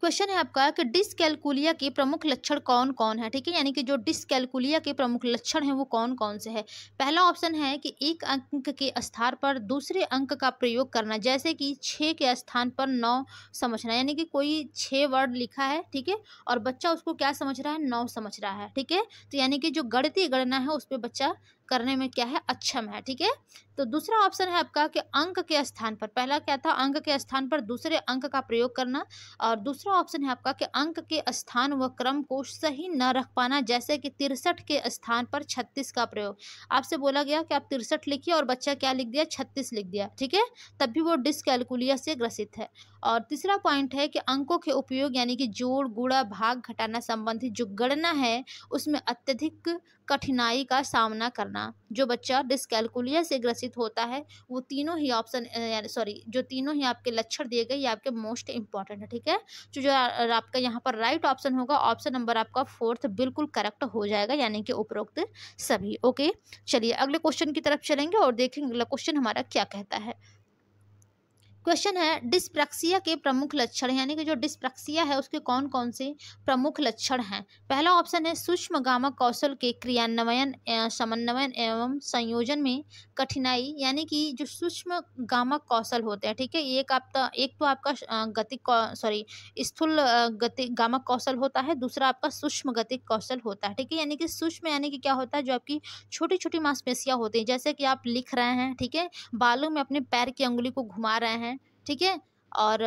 क्वेश्चन है आपका कि डिसकैलकुलिया के प्रमुख लक्षण कौन कौन है ठीक है यानी कि जो डिसकैलकुलिया के प्रमुख लक्षण हैं वो कौन कौन से हैं पहला ऑप्शन है कि एक अंक के स्थान पर दूसरे अंक का प्रयोग करना जैसे कि छः के स्थान पर नौ समझना यानी कि कोई छः वर्ड लिखा है ठीक है और बच्चा उसको क्या समझ रहा है नौ समझ रहा है ठीक है तो यानी कि जो गणती गणना है उस पर बच्चा करने में क्या है अक्षम है ठीक है तो दूसरा ऑप्शन है आपका कि अंक के स्थान पर पहला क्या था अंक के स्थान पर दूसरे अंक का प्रयोग करना और दूसरा ऑप्शन है आपका कि अंक के स्थान व क्रम को सही न रख पाना जैसे कि तिरसठ के स्थान पर छत्तीस का प्रयोग आपसे बोला गया कि आप तिरसठ लिखिए और बच्चा क्या लिख दिया छत्तीस लिख दिया ठीक है तब भी वो डिसकैलकुलिया से ग्रसित है और तीसरा पॉइंट है कि अंकों के उपयोग यानी कि जोड़ गुड़ा भाग घटाना संबंधित जो गणना है उसमें अत्यधिक कठिनाई का सामना करना जो बच्चा डिस्कैलकुलिया से ग्रसित होता है वो तीनों ही ऑप्शन सॉरी जो तीनों ही आपके लक्षण दिए गए ये आपके मोस्ट इंपॉर्टेंट है ठीक है जो जो आपका यहाँ पर राइट ऑप्शन होगा ऑप्शन नंबर आपका फोर्थ बिल्कुल करेक्ट हो जाएगा यानी कि उपरोक्त सभी ओके चलिए अगले क्वेश्चन की तरफ चलेंगे और देखेंगे अगला क्वेश्चन हमारा क्या कहता है क्वेश्चन है डिस्प्रक्सिया के प्रमुख लक्षण यानी कि जो डिस्प्रक्सिया है उसके कौन कौन से प्रमुख लक्षण हैं पहला ऑप्शन है सूक्ष्म गामक कौशल के क्रियान्वयन समन्वयन एवं संयोजन में कठिनाई यानी कि जो सूक्ष्म गामक कौशल होते हैं ठीक है थीके? एक आपका तो, एक तो आपका गति सॉरी स्थूल गति गामक कौशल होता है दूसरा आपका सूक्ष्म गति कौशल होता है ठीक है यानी कि सूक्ष्म यानी कि क्या होता है जो आपकी छोटी छोटी मांसपेशियाँ होती हैं जैसे कि आप लिख रहे हैं ठीक है बालों में अपने पैर की अंगुली को घुमा रहे हैं ठीक है और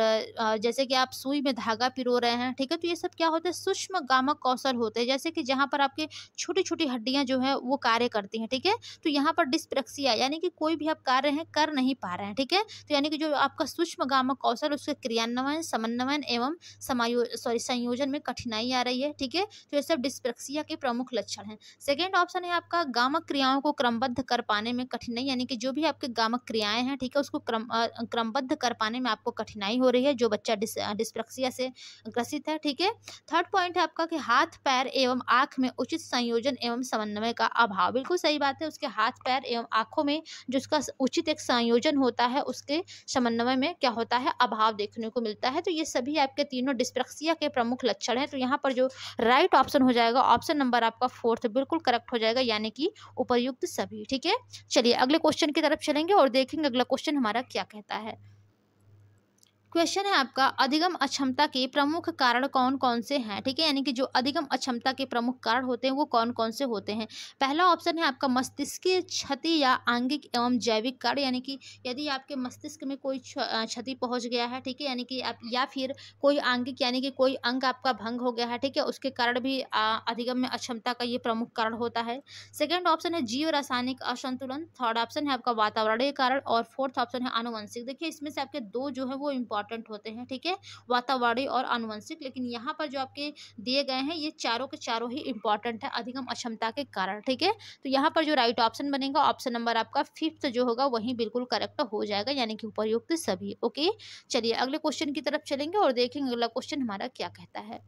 जैसे कि आप सुई में धागा पिरो रहे हैं ठीक है तो ये सब क्या होता है सूक्ष्म गामक कौशल होते हैं जैसे कि जहाँ पर आपके छोटी छोटी हड्डियाँ जो है वो कार्य करती हैं ठीक है तो यहाँ पर डिस्प्रेक्सिया यानी कि कोई भी आप कार्य हैं कर नहीं पा रहे हैं ठीक है तो यानी कि जो आपका सूक्ष्म गामक कौशल उसके क्रियान्वयन समन्वयन एवं समायो सॉरी संयोजन में कठिनाई आ रही है ठीक है तो ये सब डिस्प्रेक्सिया के प्रमुख लक्षण हैं सेकेंड ऑप्शन है आपका गामक क्रियाओं को क्रमबद्ध कर पाने में कठिनाई यानी कि जो भी आपके गामक क्रियाएँ हैं ठीक है उसको क्रम क्रमबद्ध कर पाने में आपको कठिन कठिनाई हो रही है जो बच्चा डिस डिस्प्रक्सिया से ग्रसित है ठीक है थर्ड पॉइंट है आपका कि हाथ पैर एवं आँख में उचित संयोजन एवं समन्वय का अभाव बिल्कुल सही बात है उसके हाथ पैर एवं आँखों में जो उसका उचित एक संयोजन होता है उसके समन्वय में क्या होता है अभाव देखने को मिलता है तो ये सभी आपके तीनों डिस्प्रक्सिया के प्रमुख लक्षण हैं तो यहाँ पर जो राइट ऑप्शन हो जाएगा ऑप्शन नंबर आपका फोर्थ बिल्कुल करेक्ट हो जाएगा यानी कि उपयुक्त सभी ठीक है चलिए अगले क्वेश्चन की तरफ चलेंगे और देखेंगे अगला क्वेश्चन हमारा क्या कहता है क्वेश्चन है आपका अधिगम अक्षमता के प्रमुख कारण कौन कौन से हैं ठीक है यानी कि जो अधिगम अक्षमता के प्रमुख कारण होते हैं वो कौन कौन से होते हैं पहला ऑप्शन है आपका मस्तिष्कीय क्षति या आंगिक एवं जैविक कारण यानी कि यदि आपके मस्तिष्क में कोई क्षति पहुंच गया है ठीक है यानी कि आप या फिर कोई आंगिक यानी कि कोई अंग आपका भंग हो गया है ठीक है उसके कारण भी अधिगम में अक्षमता का ये प्रमुख कारण होता है सेकेंड ऑप्शन है जीव रासायनिक असंतुलन थर्ड ऑप्शन है आपका वातावरणीय कारण और फोर्थ ऑप्शन है आनुवंशिक देखिए इसमें से आपके दो जो है वो इम्पोर्टेंट इंपॉर्टेंट होते हैं ठीक है वातावरणीय और अनुवंशिक लेकिन यहाँ पर जो आपके दिए गए हैं ये चारों के चारों ही इंपॉर्टेंट है अधिगम अक्षमता के कारण ठीक है तो यहाँ पर जो राइट ऑप्शन बनेगा ऑप्शन नंबर आपका फिफ्थ जो होगा वही बिल्कुल करेक्ट हो जाएगा यानी कि उपयुक्त सभी ओके चलिए अगले क्वेश्चन की तरफ चलेंगे और देखेंगे अगला क्वेश्चन हमारा क्या कहता है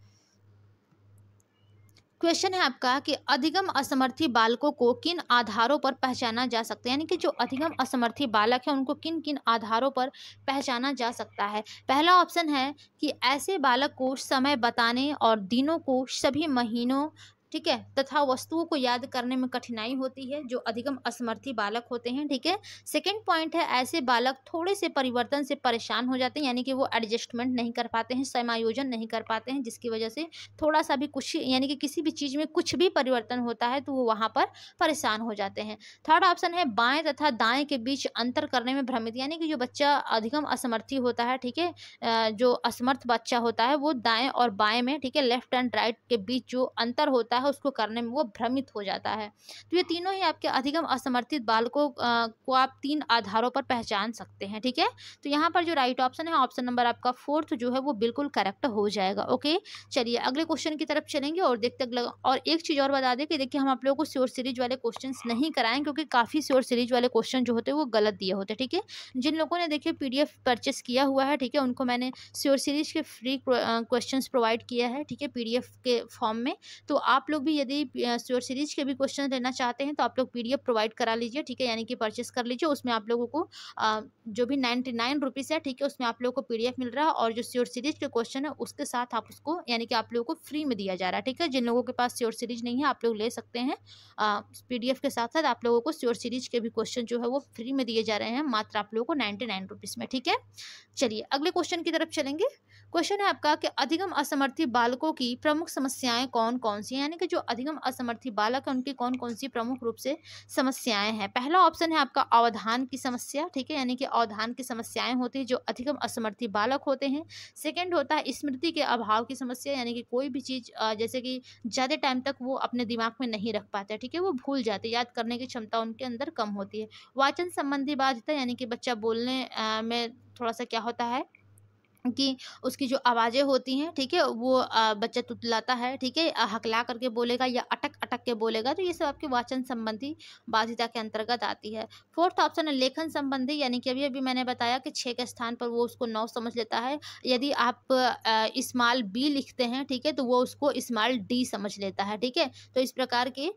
क्वेश्चन है आपका कि अधिगम असमर्थी बालकों को किन आधारों पर पहचाना जा सकता है यानी कि जो अधिगम असमर्थी बालक है उनको किन किन आधारों पर पहचाना जा सकता है पहला ऑप्शन है कि ऐसे बालक को समय बताने और दिनों को सभी महीनों ठीक है तथा वस्तुओं को याद करने में कठिनाई होती है जो अधिगम असमर्थी बालक होते हैं ठीक है सेकेंड पॉइंट है ऐसे बालक थोड़े से परिवर्तन से परेशान हो जाते हैं यानी कि वो एडजस्टमेंट नहीं कर पाते हैं समायोजन नहीं कर पाते हैं जिसकी वजह से थोड़ा सा भी कुछ यानी कि किसी भी चीज़ में कुछ भी परिवर्तन होता है तो वो वहाँ पर परेशान हो जाते हैं थर्ड ऑप्शन है बाएँ तथा दाएँ के बीच अंतर करने में भ्रमित यानी कि जो बच्चा अधिगम असमर्थी होता है ठीक है जो असमर्थ बच्चा होता है वो दाएँ और बाएँ में ठीक है लेफ्ट एंड राइट के बीच जो अंतर होता है है उसको करने में वो भ्रमित हो जाता है तो ये तीनों ही आपके अधिगम असमर्थित बालकों को आप तीन आधारों पर पहचान सकते हैं ठीक है तो यहाँ पर जो राइट ऑप्शन है ऑप्शन नंबर आपका फोर्थ जो है वो बिल्कुल करेक्ट हो जाएगा ओके चलिए अगले क्वेश्चन की तरफ चलेंगे और देखते और एक चीज़ और बता दें कि देखिए हम आप लोगों को श्योर सीरीज वाले क्वेश्चन नहीं कराएं क्योंकि काफ़ी श्योर सीरीज वाले क्वेश्चन जो होते हैं वो गलत दिए होते हैं ठीक है जिन लोगों ने देखिए पी परचेस किया हुआ है ठीक है उनको मैंने श्योर सीरीज के फ्री क्वेश्चन प्रोवाइड किया है ठीक है पी के फॉर्म में तो आप लोग भी यदि श्योर सीरीज के भी क्वेश्चन लेना चाहते हैं तो आप लोग पी प्रोवाइड करा लीजिए ठीक है यानी कि परचेस कर लीजिए उसमें आप लोगों को जो भी नाइन्टी नाइन रुपीज़ है ठीक है उसमें आप लोगों को पी मिल रहा है और जो श्योर सीरीज के क्वेश्चन है उसके साथ आप उसको यानी कि आप लोगों को फ्री में दिया जा रहा है ठीक है जिन लोगों के पास श्योर सीरीज नहीं है आप लोग ले सकते हैं पी के साथ साथ आप लोगों को श्योर सीरीज के भी क्वेश्चन जो है वो फ्री में दिए जा रहे हैं मात्र आप लोगों को नाइन्टी में ठीक है चलिए अगले क्वेश्चन की तरफ चलेंगे क्वेश्चन है आपका कि अधिगम असमर्थी बालकों की प्रमुख समस्याएं कौन कौन सी हैं यानी कि जो अधिगम असमर्थी बालक है उनकी कौन कौन सी प्रमुख रूप से समस्याएं हैं पहला ऑप्शन है आपका अवधान की समस्या ठीक है यानी कि अवधान की समस्याएं होती है जो अधिगम असमर्थी बालक होते हैं सेकेंड होता है स्मृति के अभाव की समस्या यानी कि कोई भी चीज़ जैसे कि ज़्यादा टाइम तक वो अपने दिमाग में नहीं रख पाते ठीक है वो भूल जाते याद करने की क्षमता उनके अंदर कम होती है वाचन संबंधी बाध्यता यानी कि बच्चा बोलने में थोड़ा सा क्या होता है कि उसकी जो आवाज़ें होती हैं ठीक है वो बच्चा तुतलाता है ठीक है हकला करके बोलेगा या अटक अटक के बोलेगा तो ये सब आपके वाचन संबंधी बाधिता के अंतर्गत आती है फोर्थ ऑप्शन है लेखन संबंधी यानी कि अभी अभी मैंने बताया कि छः के स्थान पर वो उसको नौ समझ लेता है यदि आप इस्माल बी लिखते हैं ठीक है तो वो उसको इस्माल डी समझ लेता है ठीक है तो इस प्रकार की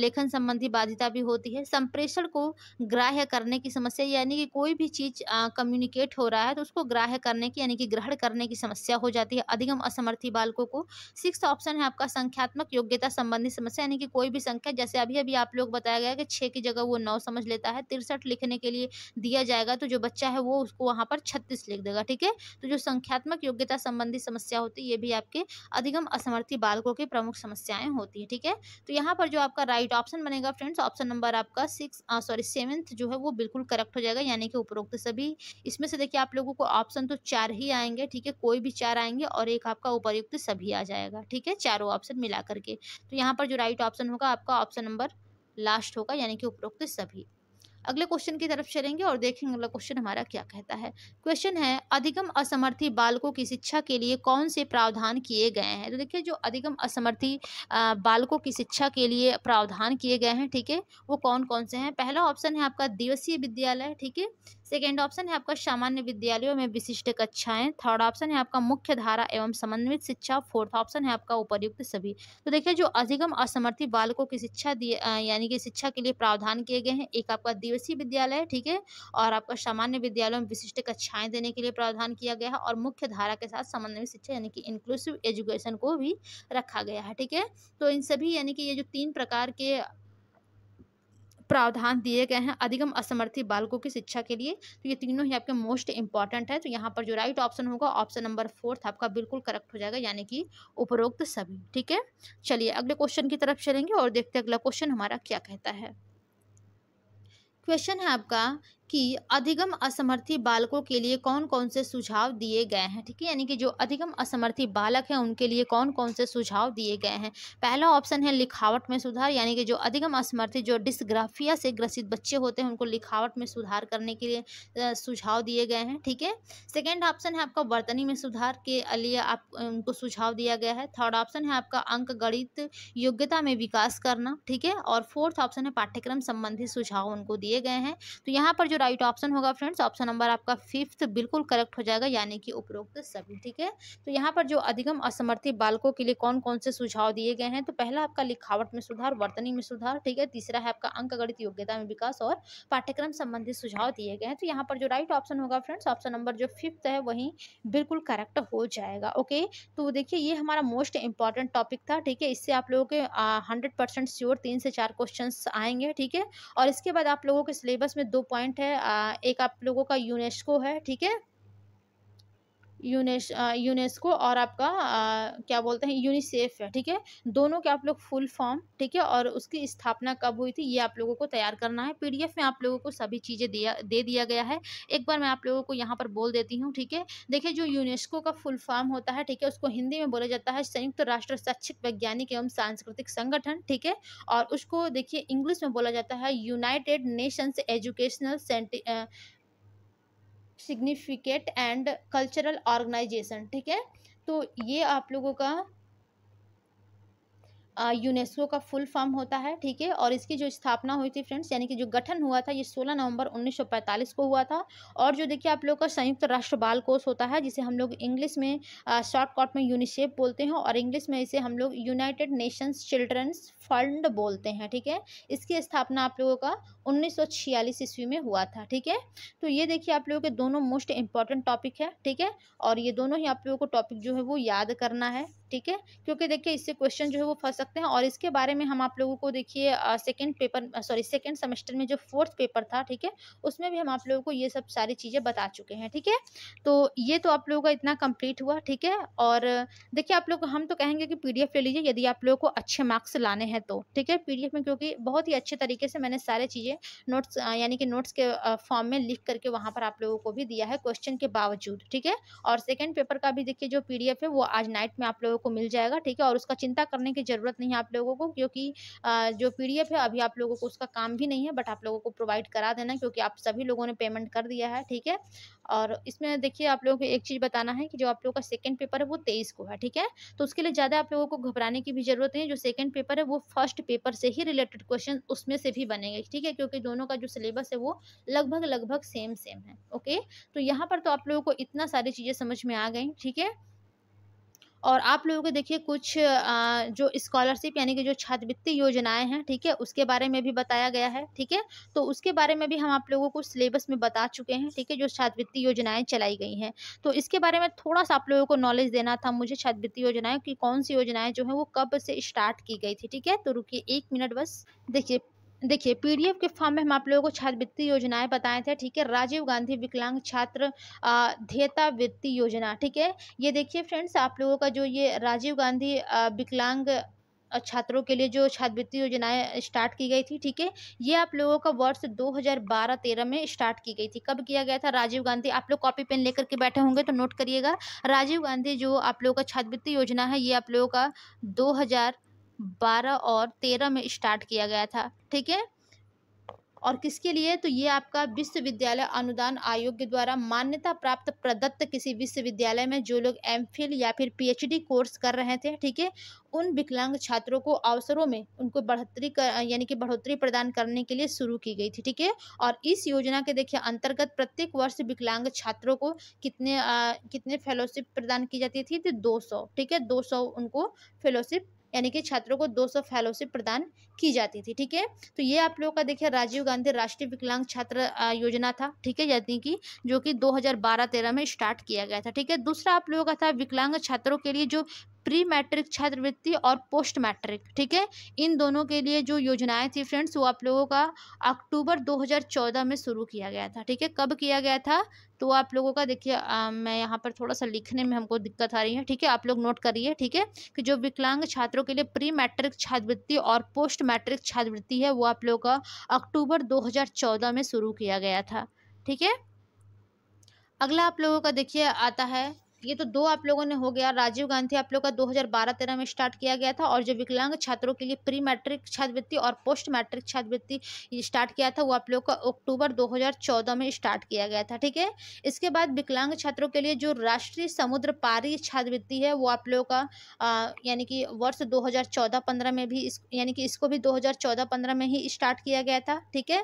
लेखन संबंधी बाधिता भी होती है संप्रेषण को ग्राह्य करने की समस्या यानी कि कोई भी चीज़ कम्युनिकेट हो रहा है तो उसको ग्राह्य करने की यानी कि की ग्रहण करने की समस्या हो जाती है अधिगम असमर्थी बालकों को सिक्स ऑप्शन है आपका संख्यात्मक योग्यता संबंधी समस्या यानी कि कोई भी संख्या जैसे अभी अभी आप लोग बताया गया कि छः की जगह वो नौ समझ लेता है तिरसठ लिखने के लिए दिया जाएगा तो जो बच्चा है वो उसको वहाँ पर छत्तीस लिख देगा ठीक है तो जो संख्यात्मक योग्यता संबंधी समस्या होती है ये भी आपके अधिगम असमर्थी बालकों की प्रमुख समस्याएं होती है ठीक है तो यहाँ पर जो आपका राइट ऑप्शन बनेगा फ्रेंड्स ऑप्शन नंबर आपका सिक्स सॉरी सेवेंथ जो है वो बिल्कुल करेक्ट हो जाएगा यानी कि उपरोक्त सभी इसमें से देखिए आप लोगों को ऑप्शन तो चार ही आएंगे ठीक है कोई भी चार आएंगे और एक आपका उपयुक्त सभी आ जाएगा ठीक है चारों ऑप्शन मिला करके तो यहाँ पर जो राइट ऑप्शन होगा आपका ऑप्शन नंबर लास्ट होगा यानी कि उपरोक्त सभी अगले क्वेश्चन की तरफ चलेंगे और देखेंगे अगला क्वेश्चन हमारा क्या कहता है क्वेश्चन है अधिगम असमर्थी बालकों की शिक्षा के लिए कौन से प्रावधान किए गए हैं तो देखिए जो अधिगम असमर्थी बालकों की शिक्षा के लिए प्रावधान किए गए हैं ठीक है वो कौन कौन से हैं पहला ऑप्शन है आपका दिवसीय विद्यालय ठीक है सेकेंड ऑप्शन है आपका सामान्य विद्यालयों में विशिष्ट कक्षाएं थर्ड ऑप्शन है आपका मुख्य धारा एवं समन्वित शिक्षा फोर्थ ऑप्शन है आपका उपयुक्त सभी तो देखिए जो अधिगम असमर्थी बालकों की शिक्षा दिए यानी कि शिक्षा के लिए प्रावधान किए गए हैं एक आपका दिवसीय विद्यालय है ठीक है और आपका सामान्य विद्यालयों में विशिष्ट कक्षाएं देने के लिए प्रावधान किया गया है और मुख्य धारा के साथ समन्वित शिक्षा यानी कि इंक्लूसिव एजुकेशन को भी रखा गया है ठीक है तो इन सभी यानी कि ये जो तीन प्रकार के प्रावधान दिए गए हैं अधिगम असमर्थी बालकों की शिक्षा के लिए तो ये तीनों ही आपके मोस्ट इंपॉर्टेंट है तो यहाँ पर जो राइट ऑप्शन होगा ऑप्शन नंबर फोर्थ आपका बिल्कुल करेक्ट हो जाएगा यानी कि उपरोक्त सभी ठीक है चलिए अगले क्वेश्चन की तरफ चलेंगे और देखते हैं अगला क्वेश्चन हमारा क्या कहता है क्वेश्चन है आपका कि अधिगम असमर्थी बालकों के लिए कौन कौन से सुझाव दिए गए हैं ठीक है यानी कि जो अधिगम असमर्थी बालक हैं उनके लिए कौन कौन से सुझाव दिए गए हैं पहला ऑप्शन है लिखावट में सुधार यानी कि जो अधिगम असमर्थी जो डिस्ग्राफिया से ग्रसित बच्चे होते हैं उनको लिखावट में सुधार करने के लिए सुझाव दिए गए हैं ठीक है सेकेंड ऑप्शन है आपका वर्तनी में सुधार के लिए आप उनको सुझाव दिया गया है थर्ड ऑप्शन है आपका अंक गणित योग्यता में विकास करना ठीक है और फोर्थ ऑप्शन है पाठ्यक्रम संबंधी सुझाव उनको दिए गए हैं तो यहाँ पर जो राइट ऑप्शन होगा फ्रेंड्स ऑप्शन नंबर आपका फिफ्थ बिल्कुल करेक्ट हो जाएगा यानी कि उपरोक्त सभी ठीक है तो यहाँ पर जो अधिगम असमर्थ बालकों के लिए कौन कौन से सुझाव दिए गए हैं तो पहला आपका लिखावट में सुधार वर्तनी में सुधार ठीक है तीसरा है आपका अंक गणित योग्यता में विकास और पाठ्यक्रम संबंधित सुझाव दिए गए हैं तो यहाँ पर जो राइट ऑप्शन होगा फ्रेंड्स ऑप्शन नंबर जो फिफ्थ है वही बिल्कुल करेक्ट हो जाएगा ओके तो देखिए ये हमारा मोस्ट इंपॉर्टेंट टॉपिक था ठीक है इससे आप लोगों के हंड्रेड परसेंट श्योर तीन से चार क्वेश्चन आएंगे ठीक है और इसके बाद आप लोगों के सिलेबस में दो पॉइंट है एक आप लोगों का यूनेस्को है ठीक है यूनेश यूनेस्को और आपका आ, क्या बोलते हैं यूनिसेफ है ठीक है दोनों के आप लोग फुल फॉर्म ठीक है और उसकी स्थापना कब हुई थी ये आप लोगों को तैयार करना है पीडीएफ में आप लोगों को सभी चीज़ें दिया दे दिया गया है एक बार मैं आप लोगों को यहाँ पर बोल देती हूँ ठीक है देखिए जो यूनेस्को का फुल फॉर्म होता है ठीक है उसको हिंदी में बोला जाता है संयुक्त राष्ट्र शैक्षिक वैज्ञानिक एवं सांस्कृतिक संगठन ठीक है और उसको देखिए इंग्लिश में बोला जाता है United Nations educational significant and cultural organization ठीक है तो ये आप लोगों का यूनेस्को का फुल फॉर्म होता है ठीक है और इसकी जो स्थापना हुई थी फ्रेंड्स यानी कि जो गठन हुआ था ये 16 नवंबर 1945 को हुआ था और जो देखिए आप लोग का संयुक्त राष्ट्र बाल कोष होता है जिसे हम लोग इंग्लिश में शॉर्टकट में यूनिसेफ बोलते हैं और इंग्लिश में इसे हम लोग यूनाइटेड नेशंस चिल्ड्रंस फंड बोलते हैं ठीक है इसकी स्थापना आप लोगों का उन्नीस ईस्वी में हुआ था ठीक है तो ये देखिए आप लोगों के दोनों मोस्ट इंपॉर्टेंट टॉपिक है ठीक है और ये दोनों ही आप लोगों को टॉपिक जो है वो याद करना है ठीक है क्योंकि देखिए इससे क्वेश्चन जो है वो फंस सकते हैं और इसके बारे में हम आप लोगों को देखिए second paper sorry second semester में जो फोर्थ पेपर था ठीक है उसमें भी हम आप लोगों को ये सब सारी चीज़ें बता चुके हैं ठीक है तो ये तो आप लोगों का इतना कंप्लीट हुआ ठीक है और देखिए आप लोग हम तो कहेंगे कि पी ले लीजिए यदि आप लोगों को अच्छे मार्क्स लाने हैं तो ठीक है पी में क्योंकि बहुत ही अच्छे तरीके से मैंने सारे चीज़ें नोट्स यानी कि नोट्स के फॉर्म में लिख करके वहाँ पर आप लोगों को भी दिया है क्वेश्चन के बावजूद ठीक है और सेकेंड पेपर का भी देखिए जो पी है वो आज नाइट में आप लोगों को मिल जाएगा ठीक है और उसका चिंता करने की ज़रूरत नहीं है आप लोगों को क्योंकि जो पी है अभी आप लोगों को उसका काम भी नहीं है बट आप लोगों को प्रोवाइड करा देना क्योंकि आप सभी लोगों ने पेमेंट कर दिया है ठीक है और इसमें देखिए आप लोगों को एक चीज़ बताना है कि जो आप लोगों का सेकेंड पेपर है वो तेईस को है ठीक है तो उसके लिए ज़्यादा आप लोगों को घबराने की भी ज़रूरत नहीं जो सेकेंड पेपर है वो फर्स्ट पेपर से ही रिलेटेड क्वेश्चन उसमें से भी बनेंगे ठीक है क्योंकि दोनों का जो सिलेबस है वो लगभग लगभग सेम सेम है ओके तो यहाँ पर तो आप लोगों को इतना सारी चीज़ें समझ में आ गई ठीक है और आप लोगों को देखिए कुछ जो स्कॉलरशिप यानी कि जो छात्रवृत्ति योजनाएं हैं ठीक है उसके बारे में भी बताया गया है ठीक है तो उसके बारे में भी हम आप लोगों को सिलेबस में बता चुके हैं ठीक है जो छात्रवृत्ति योजनाएं चलाई गई हैं तो इसके बारे में थोड़ा सा आप लोगों को नॉलेज देना था मुझे छात्रवृत्ति योजनाएं कि कौन सी योजनाएं जो है वो कब से स्टार्ट की गई थी ठीक है तो रुकी एक मिनट बस देखिए देखिए पीडीएफ के फॉर्म में हम आप लोगों को छात्रवृत्ति योजनाएं बताए थे ठीक है राजीव गांधी विकलांग छात्र धेता वृत्ति योजना ठीक है ये देखिए फ्रेंड्स आप लोगों का जो ये राजीव गांधी विकलांग छात्रों के लिए जो छात्रवृत्ति योजनाएं स्टार्ट की गई थी ठीक है ये आप लोगों का वर्ष 2012-13 में स्टार्ट की गई थी कब किया गया था राजीव गांधी आप लोग कॉपी पेन लेकर के बैठे होंगे तो नोट करिएगा राजीव गांधी जो आप लोगों का छात्रवृत्ति योजना है ये आप लोगों का दो हजार बारह और तेरह में स्टार्ट किया गया था ठीक है और किसके लिए तो ये आपका विश्वविद्यालय अनुदान आयोग के द्वारा मान्यता प्राप्त प्रदत्त किसी विश्वविद्यालय में जो लोग एम या फिर पीएचडी कोर्स कर रहे थे ठीक है उन विकलांग छात्रों को अवसरों में उनको बढ़ोतरी कर यानी कि बढ़ोतरी प्रदान करने के लिए शुरू की गई थी ठीक है और इस योजना के देखिए अंतर्गत प्रत्येक वर्ष विकलांग छात्रों को कितने आ, कितने फेलोशिप प्रदान की जाती थी तो दो ठीक है दो उनको फेलोशिप यानी कि छात्रों को 200 फेलोशिप प्रदान की जाती थी ठीक है तो ये आप लोगों का देखिए राजीव गांधी राष्ट्रीय विकलांग छात्र योजना था ठीक है यानी कि जो कि 2012-13 में स्टार्ट किया गया था ठीक है दूसरा आप लोगों का था विकलांग छात्रों के लिए जो प्री मैट्रिक छात्रवृत्ति और पोस्ट मैट्रिक ठीक है इन दोनों के लिए जो योजनाएं थी फ्रेंड्स वो आप लोगों का अक्टूबर 2014 में शुरू किया गया था ठीक है कब किया गया था तो आप लोगों का देखिए मैं यहाँ पर थोड़ा सा लिखने में हमको दिक्कत आ रही है ठीक है आप लोग नोट करिए ठीक है कि जो विकलांग छात्रों के लिए प्री मैट्रिक छात्रवृत्ति और पोस्ट मैट्रिक छात्रवृत्ति है वो आप लोगों का अक्टूबर दो में शुरू किया गया था ठीक है अगला आप लोगों का देखिए आता है ये तो दो आप लोगों ने हो गया राजीव गांधी आप लोग का 2012-13 में स्टार्ट किया गया था और जो विकलांग छात्रों के लिए प्री मैट्रिक छात्रवृत्ति और पोस्ट मैट्रिक छात्रवृत्ति स्टार्ट किया था वो आप लोग का अक्टूबर 2014 में स्टार्ट किया गया था ठीक है इसके बाद विकलांग छात्रों के लिए जो राष्ट्रीय समुद्र पारी छात्रवृत्ति है वो आप लोगों का यानी कि वर्ष दो हज़ार में भी यानी कि इसको भी दो हज़ार में ही स्टार्ट किया गया था ठीक है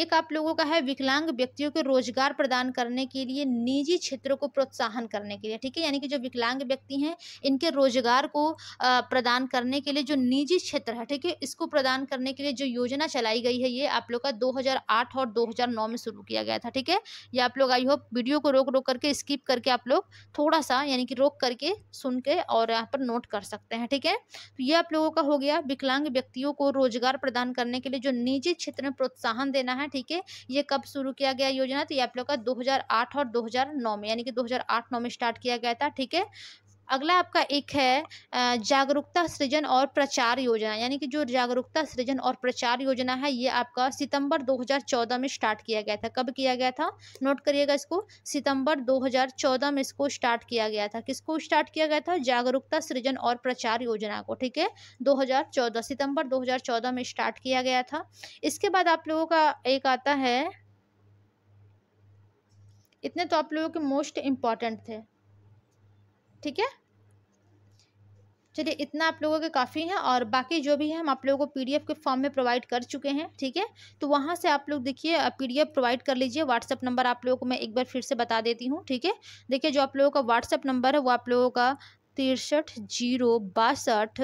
एक आप लोगों का है विकलांग व्यक्तियों को रोजगार प्रदान करने के लिए निजी क्षेत्रों को प्रोत्साहन करने के लिए ठीक है यानी कि जो विकलांग व्यक्ति हैं इनके रोजगार को प्रदान करने के लिए जो निजी क्षेत्र है ठीक है इसको प्रदान करने के लिए जो योजना चलाई गई है ये आप लोग का 2008 और 2009 में शुरू किया गया था ठीक है ये आप लोग आई होप वीडियो को रोक रोक करके स्किप करके आप लोग थोड़ा सा यानी कि रोक करके सुन के और यहाँ पर नोट कर सकते हैं ठीक है तो ये आप लोगों का हो गया विकलांग व्यक्तियों को रोजगार प्रदान करने के लिए जो निजी क्षेत्र में प्रोत्साहन देना है है ठीक है ये कब शुरू किया गया योजना तो ये आप लोग का 2008 और 2009 में यानी कि 2008-9 में स्टार्ट किया गया था ठीक है अगला आपका एक है जागरूकता सृजन और प्रचार योजना यानी कि जो जागरूकता सृजन और प्रचार योजना है ये आपका सितंबर 2014 में स्टार्ट किया गया था कब किया गया था नोट करिएगा इसको सितंबर 2014 में इसको स्टार्ट किया गया था किसको स्टार्ट किया गया था जागरूकता सृजन और प्रचार योजना को ठीक है 2014 सितंबर 2014 में स्टार्ट किया गया था इसके बाद आप लोगों का एक आता है इतने तो आप लोगों के मोस्ट इम्पॉर्टेंट थे ठीक है चलिए इतना आप लोगों के काफ़ी है और बाकी जो भी है हम आप लोगों को पीडीएफ के फॉर्म में प्रोवाइड कर चुके हैं ठीक है तो वहाँ से आप लोग देखिए पीडीएफ प्रोवाइड कर लीजिए व्हाट्सअप नंबर आप लोगों को मैं एक बार फिर से बता देती हूँ ठीक है देखिए जो आप लोगों का व्हाट्सअप नंबर है वो आप लोगों का तिरसठ जीरो बासठ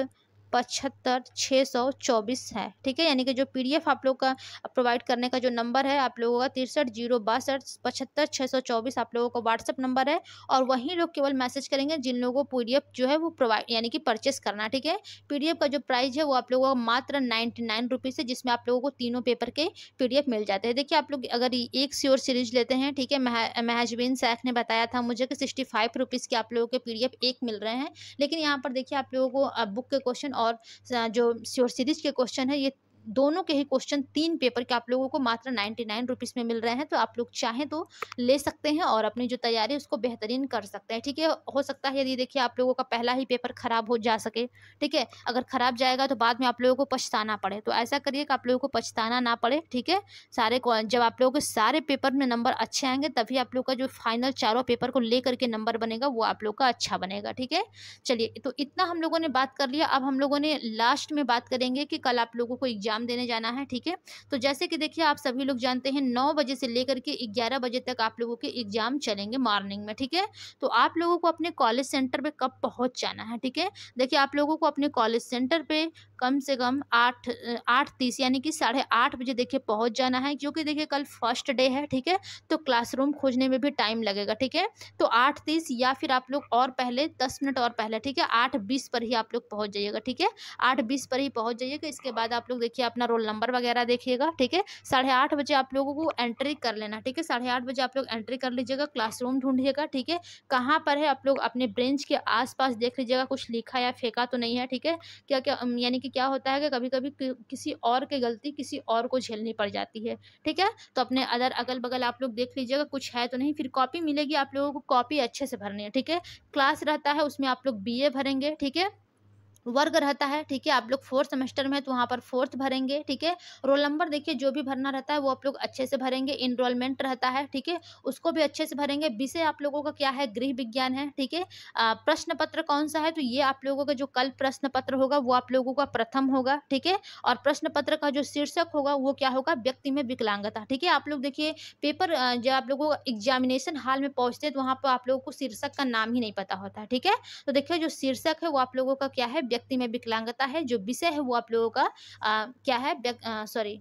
पचहत्तर छः सौ चौबीस है ठीक है यानी कि जो पीडीएफ आप लोग का प्रोवाइड करने का जो नंबर है आप लोगों का तिरसठ जीरो बासठ पचहत्तर छः सौ चौबीस आप लोगों का व्हाट्सअप नंबर है और वहीं लोग केवल मैसेज करेंगे जिन लोगों को पी जो है वो प्रोवाइड यानी कि परचेस करना ठीक है पी का जो प्राइस है वो आप लोगों का मात्र नाइन्टी नाइन रुपीज़ है जिसमें आप लोगों को तीनों पेपर के पी मिल जाते हैं देखिए आप लोग अगर एक श्योर सीरीज लेते हैं ठीक है महजबीन सैख ने बताया था मुझे कि सिक्सटी फाइव रुपीज़ के आप लोगों के पी एक मिल रहे हैं लेकिन यहाँ पर देखिए आप लोगों को बुक के क्वेश्चन और जो सीरीज के क्वेश्चन है ये दोनों के ही क्वेश्चन तीन पेपर के आप लोगों को मात्र नाइन्टी नाइन रुपीज़ में मिल रहे हैं तो आप लोग चाहें तो ले सकते हैं और अपनी जो तैयारी उसको बेहतरीन कर सकते हैं ठीक है हो सकता है यदि देखिए आप लोगों का पहला ही पेपर ख़राब हो जा सके ठीक है अगर ख़राब जाएगा तो बाद में आप लोगों को पछताना पड़े तो ऐसा करिए कि आप लोगों को पछताना ना पड़े ठीक है सारे जब आप लोगों के सारे पेपर में नंबर अच्छे आएंगे तभी आप लोग का जो फाइनल चारों पेपर को लेकर के नंबर बनेगा वो आप लोग का अच्छा बनेगा ठीक है चलिए तो इतना हम लोगों ने बात कर लिया अब हम लोगों ने लास्ट में बात करेंगे कि कल आप लोगों को एग्जाम एग्ज़ाम देने जाना है ठीक है तो जैसे कि देखिए आप सभी लोग जानते हैं नौ बजे से लेकर के ग्यारह बजे तक आप लोगों के एग्ज़ाम चलेंगे मॉर्निंग में ठीक है तो आप लोगों को अपने कॉलेज सेंटर पर कब पहुँच जाना है ठीक है देखिए आप लोगों को अपने कॉलेज सेंटर पर कम से कम आठ आठ तीस यानी कि साढ़े आठ बजे देखिए पहुंच जाना है क्योंकि देखिए कल फर्स्ट डे है ठीक है तो क्लासरूम खोजने में भी टाइम लगेगा ठीक है तो आठ तीस या फिर आप लोग और पहले दस मिनट और पहले ठीक है आठ बीस पर ही आप लोग पहुंच जाइएगा ठीक है आठ बीस पर ही पहुंच जाइएगा इसके बाद आप लोग देखिए देखिए अपना रोल नंबर वगैरह देखिएगा ठीक है साढ़े आठ बजे आप लोगों को एंट्री कर लेना ठीक है साढ़े आठ बजे आप लोग एंट्री कर लीजिएगा क्लासरूम ढूंढिएगा ठीक है कहाँ पर है आप लोग अपने ब्रेंच के आसपास देख लीजिएगा कुछ लिखा या फेंका तो नहीं है ठीक है क्या क्या यानी कि क्या होता है कि कभी कभी किसी और की गलती किसी और को झेलनी पड़ जाती है ठीक है तो अपने अदर अगल बगल आप लोग देख लीजिएगा कुछ है तो नहीं फिर कॉपी मिलेगी आप लोगों को कॉपी अच्छे से भरनी है ठीक है क्लास रहता है उसमें आप लोग बी भरेंगे ठीक है वर्ग रहता है ठीक है आप लोग फोर्थ सेमेस्टर में तो वहाँ पर फोर्थ भरेंगे ठीक है रोल नंबर देखिए जो भी भरना रहता है वो आप लोग अच्छे से भरेंगे इनरोलमेंट रहता है ठीक है उसको भी अच्छे से भरेंगे विषय आप लोगों का क्या है गृह विज्ञान है ठीक है प्रश्न पत्र कौन सा है तो ये आप लोगों का जो कल प्रश्न पत्र होगा वो आप लोगों का प्रथम होगा ठीक है और प्रश्न पत्र का जो शीर्षक होगा वो क्या होगा व्यक्ति में विकलांगता ठीक है आप लोग देखिए पेपर जब आप लोगों का एग्जामिनेशन हाल में पहुँचते हैं तो वहाँ पर आप लोगों को शीर्षक का नाम ही नहीं पता होता ठीक है तो देखिए जो शीर्षक है वो आप लोगों का क्या है व्यक्ति में विकलांगता है जो विषय है वो आप लोगों का आ, क्या है सॉरी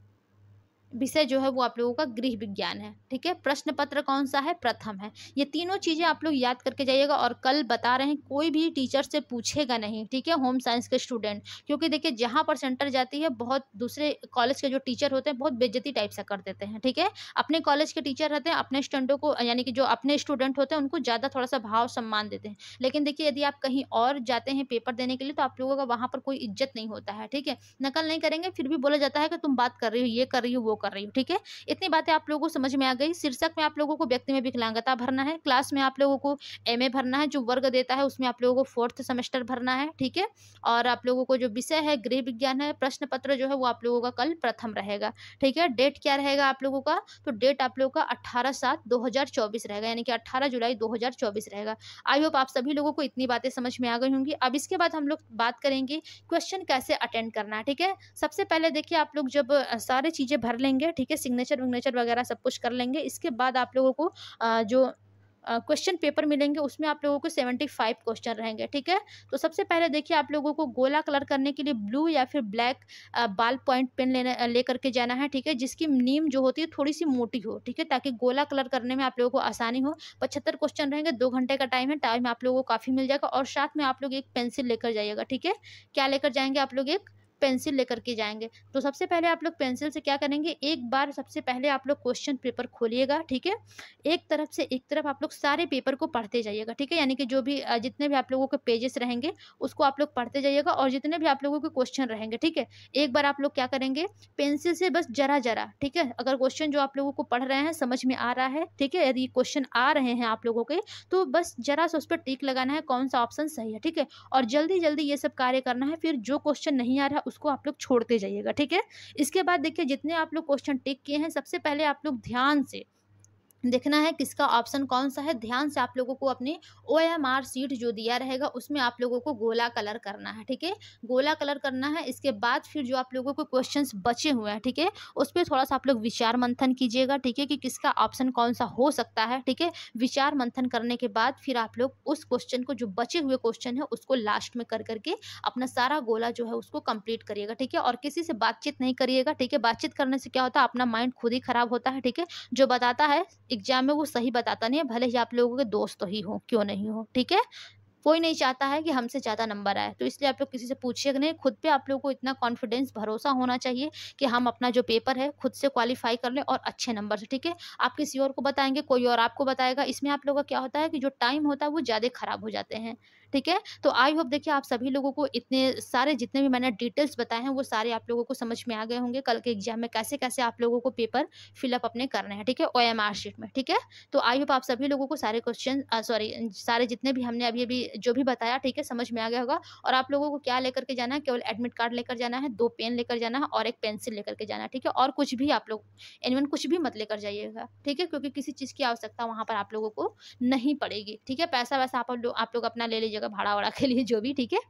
विषय जो है वो आप लोगों का गृह विज्ञान है ठीक है प्रश्न पत्र कौन सा है प्रथम है ये तीनों चीज़ें आप लोग याद करके जाइएगा और कल बता रहे हैं कोई भी टीचर से पूछेगा नहीं ठीक है होम साइंस के स्टूडेंट क्योंकि देखिए जहाँ पर सेंटर जाती है बहुत दूसरे कॉलेज के जो टीचर होते हैं बहुत बेज्जती टाइप से कर देते हैं ठीक है अपने कॉलेज के टीचर रहते हैं अपने स्टूडेंटों को यानी कि जो अपने स्टूडेंट होते हैं उनको ज़्यादा थोड़ा सा भाव सम्मान देते हैं लेकिन देखिए यदि आप कहीं और जाते हैं पेपर देने के लिए तो आप लोगों का वहाँ पर कोई इज्जत नहीं होता है ठीक है नकल नहीं करेंगे फिर भी बोला जाता है कि तुम बात कर रही हो ये कर रही हो वो कर रही हूँ ठीक है इतनी बातें आप लोगों को समझ में आ गई शीर्षक में आप लोगों को व्यक्ति में विकलांगता भरना है क्लास में आप लोगों को एम भरना है जो वर्ग देता है उसमें आप लोगों को फोर्थ सेमेस्टर भरना है ठीक है और आप लोगों को जो विषय है गृह विज्ञान है प्रश्न पत्र जो है वो आप लोगों का कल प्रथम रहेगा ठीक है डेट क्या रहेगा आप लोगों का तो डेट आप लोगों का अट्ठारह सात दो रहेगा यानी कि अट्ठारह जुलाई दो रहेगा आई होप आप सभी लोगों को इतनी बातें समझ में आ गई होंगी अब इसके बाद हम लोग बात करेंगे क्वेश्चन कैसे अटेंड करना है ठीक है सबसे पहले देखिए आप लोग जब सारे चीज़ें भर लें लेंगे ठीक है सिग्नेचर विग्नेचर वगैरह सब कुछ कर लेंगे इसके बाद आप लोगों को जो क्वेश्चन पेपर मिलेंगे उसमें आप लोगों को सेवेंटी फाइव क्वेश्चन रहेंगे ठीक है तो सबसे पहले देखिए आप लोगों को गोला कलर करने के लिए ब्लू या फिर ब्लैक बाल पॉइंट पेन लेने ले करके जाना है ठीक है जिसकी नीम जो होती है थोड़ी सी मोटी हो ठीक है ताकि गोला कलर करने में आप लोगों को आसानी हो पचहत्तर क्वेश्चन रहेंगे दो घंटे का टाइम है टाइम आप लोगों को काफ़ी मिल जाएगा और साथ में आप लोग एक पेंसिल लेकर जाइएगा ठीक है क्या लेकर जाएंगे आप लोग एक पेंसिल लेकर के जाएंगे तो सबसे पहले आप लोग पेंसिल से क्या करेंगे एक बार सबसे पहले आप लोग क्वेश्चन पेपर खोलिएगा ठीक है एक तरफ से एक तरफ आप लोग सारे पेपर को पढ़ते जाइएगा ठीक है यानी कि जो भी जितने भी आप लोगों के पेजेस रहेंगे उसको आप लोग पढ़ते जाइएगा और जितने भी आप लोगों के क्वेश्चन रहेंगे ठीक है एक बार आप लोग क्या करेंगे पेंसिल से बस जरा जरा ठीक है अगर क्वेश्चन जो आप लोगों को पढ़ रहे हैं समझ में आ रहा है ठीक है यदि क्वेश्चन आ रहे हैं आप लोगों के तो बस जरा सा उस पर टीक लगाना है कौन सा ऑप्शन सही है ठीक है और जल्दी जल्दी ये सब कार्य करना है फिर जो क्वेश्चन नहीं आ रहा उसको आप लोग छोड़ते जाइएगा ठीक है इसके बाद देखिए जितने आप लोग क्वेश्चन टिक किए हैं सबसे पहले आप लोग ध्यान से देखना है किसका ऑप्शन कौन सा है ध्यान से आप लोगों को अपने ओ एम आर सीट जो दिया रहेगा उसमें आप लोगों को गोला कलर करना है ठीक है गोला कलर करना है इसके बाद फिर जो आप लोगों को क्वेश्चंस बचे हुए हैं ठीक है उस पर थोड़ा सा आप लोग विचार मंथन कीजिएगा ठीक है कि किसका ऑप्शन कौन सा हो सकता है ठीक है विचार मंथन करने के बाद फिर आप लोग उस क्वेश्चन को जो बचे हुए क्वेश्चन है उसको लास्ट में कर करके अपना सारा गोला जो है उसको कम्प्लीट करिएगा ठीक है और किसी से बातचीत नहीं करिएगा ठीक है बातचीत करने से क्या होता है अपना माइंड खुद ही खराब होता है ठीक है जो बताता है एग्जाम में वो सही बताता नहीं है भले ही आप लोगों के दोस्त तो ही हो क्यों नहीं हो ठीक है कोई नहीं चाहता है कि हमसे ज़्यादा नंबर आए तो इसलिए आप लोग किसी से पूछिए नहीं खुद पे आप लोगों को इतना कॉन्फिडेंस भरोसा होना चाहिए कि हम अपना जो पेपर है खुद से क्वालिफाई कर लें और अच्छे नंबर से ठीक है आप किसी और को बताएंगे कोई और आपको बताएगा इसमें आप लोगों का क्या होता है कि जो टाइम होता है वो ज़्यादा ख़राब हो जाते हैं ठीक है तो आई होप देखिए आप सभी लोगों को इतने सारे जितने भी मैंने डिटेल्स बताए हैं वो सारे आप लोगों को समझ में आ गए होंगे कल के एग्जाम में कैसे कैसे आप लोगों को पेपर फिलअप अपने करने हैं ठीक है ओ एम शीट में ठीक है तो आई होप आप सभी लोगों को सारे क्वेश्चन सॉरी सारे जितने भी हमने अभी अभी जो भी बताया ठीक है समझ में आ गया होगा और आप लोगों को क्या लेकर के जाना है केवल एडमिट कार्ड लेकर जाना है दो पेन लेकर जाना है और एक पेंसिल लेकर के जाना है ठीक है और कुछ भी आप लोग एनिवन कुछ भी मत लेकर जाइएगा ठीक है क्योंकि किसी चीज़ की आवश्यकता वहाँ पर आप लोगों को नहीं पड़ेगी ठीक है पैसा वैसा आप लोग आप लोग अपना ले लीजिए लीजिएगा भाड़ा वाड़ा के लिए जो भी ठीक है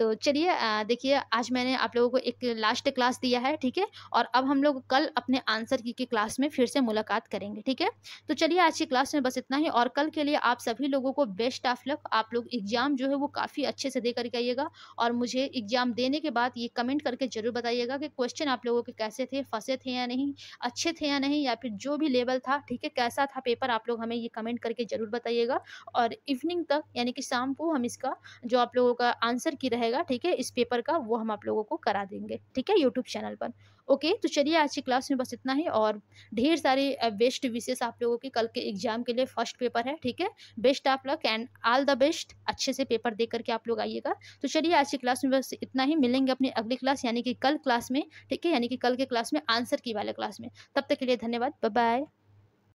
तो चलिए देखिए आज मैंने आप लोगों को एक लास्ट क्लास दिया है ठीक है और अब हम लोग कल अपने आंसर की के क्लास में फिर से मुलाकात करेंगे ठीक है तो चलिए आज की क्लास में बस इतना ही और कल के लिए आप सभी लोगों को बेस्ट ऑफ लक आप लोग एग्जाम जो है वो काफ़ी अच्छे से दे करके आइएगा और मुझे एग्जाम देने के बाद ये कमेंट करके ज़रूर बताइएगा कि क्वेश्चन आप लोगों के कैसे थे फंसे थे या नहीं अच्छे थे या नहीं या फिर जो भी लेवल था ठीक है कैसा था पेपर आप लोग हमें ये कमेंट करके ज़रूर बताइएगा और इवनिंग तक यानी कि शाम को हम इसका जो आप लोगों का आंसर की रहेगा ठीक है इस पेपर का वो हम आप लोगों को करा देंगे ठीक है यूट्यूब चैनल पर ओके तो चलिए आज की क्लास में बस इतना ही और ढेर सारे बेस्ट विशेष आप लोगों के कल के एग्जाम के लिए फर्स्ट पेपर है ठीक है बेस्ट आप luck and all the best अच्छे से पेपर दे करके आप लोग आइएगा तो चलिए आज की क्लास में बस इतना ही मिलेंगे अपनी अगली क्लास यानी कि कल क्लास में ठीक है यानी कि कल के क्लास में आंसर की वाले क्लास में तब तक के लिए धन्यवाद बाय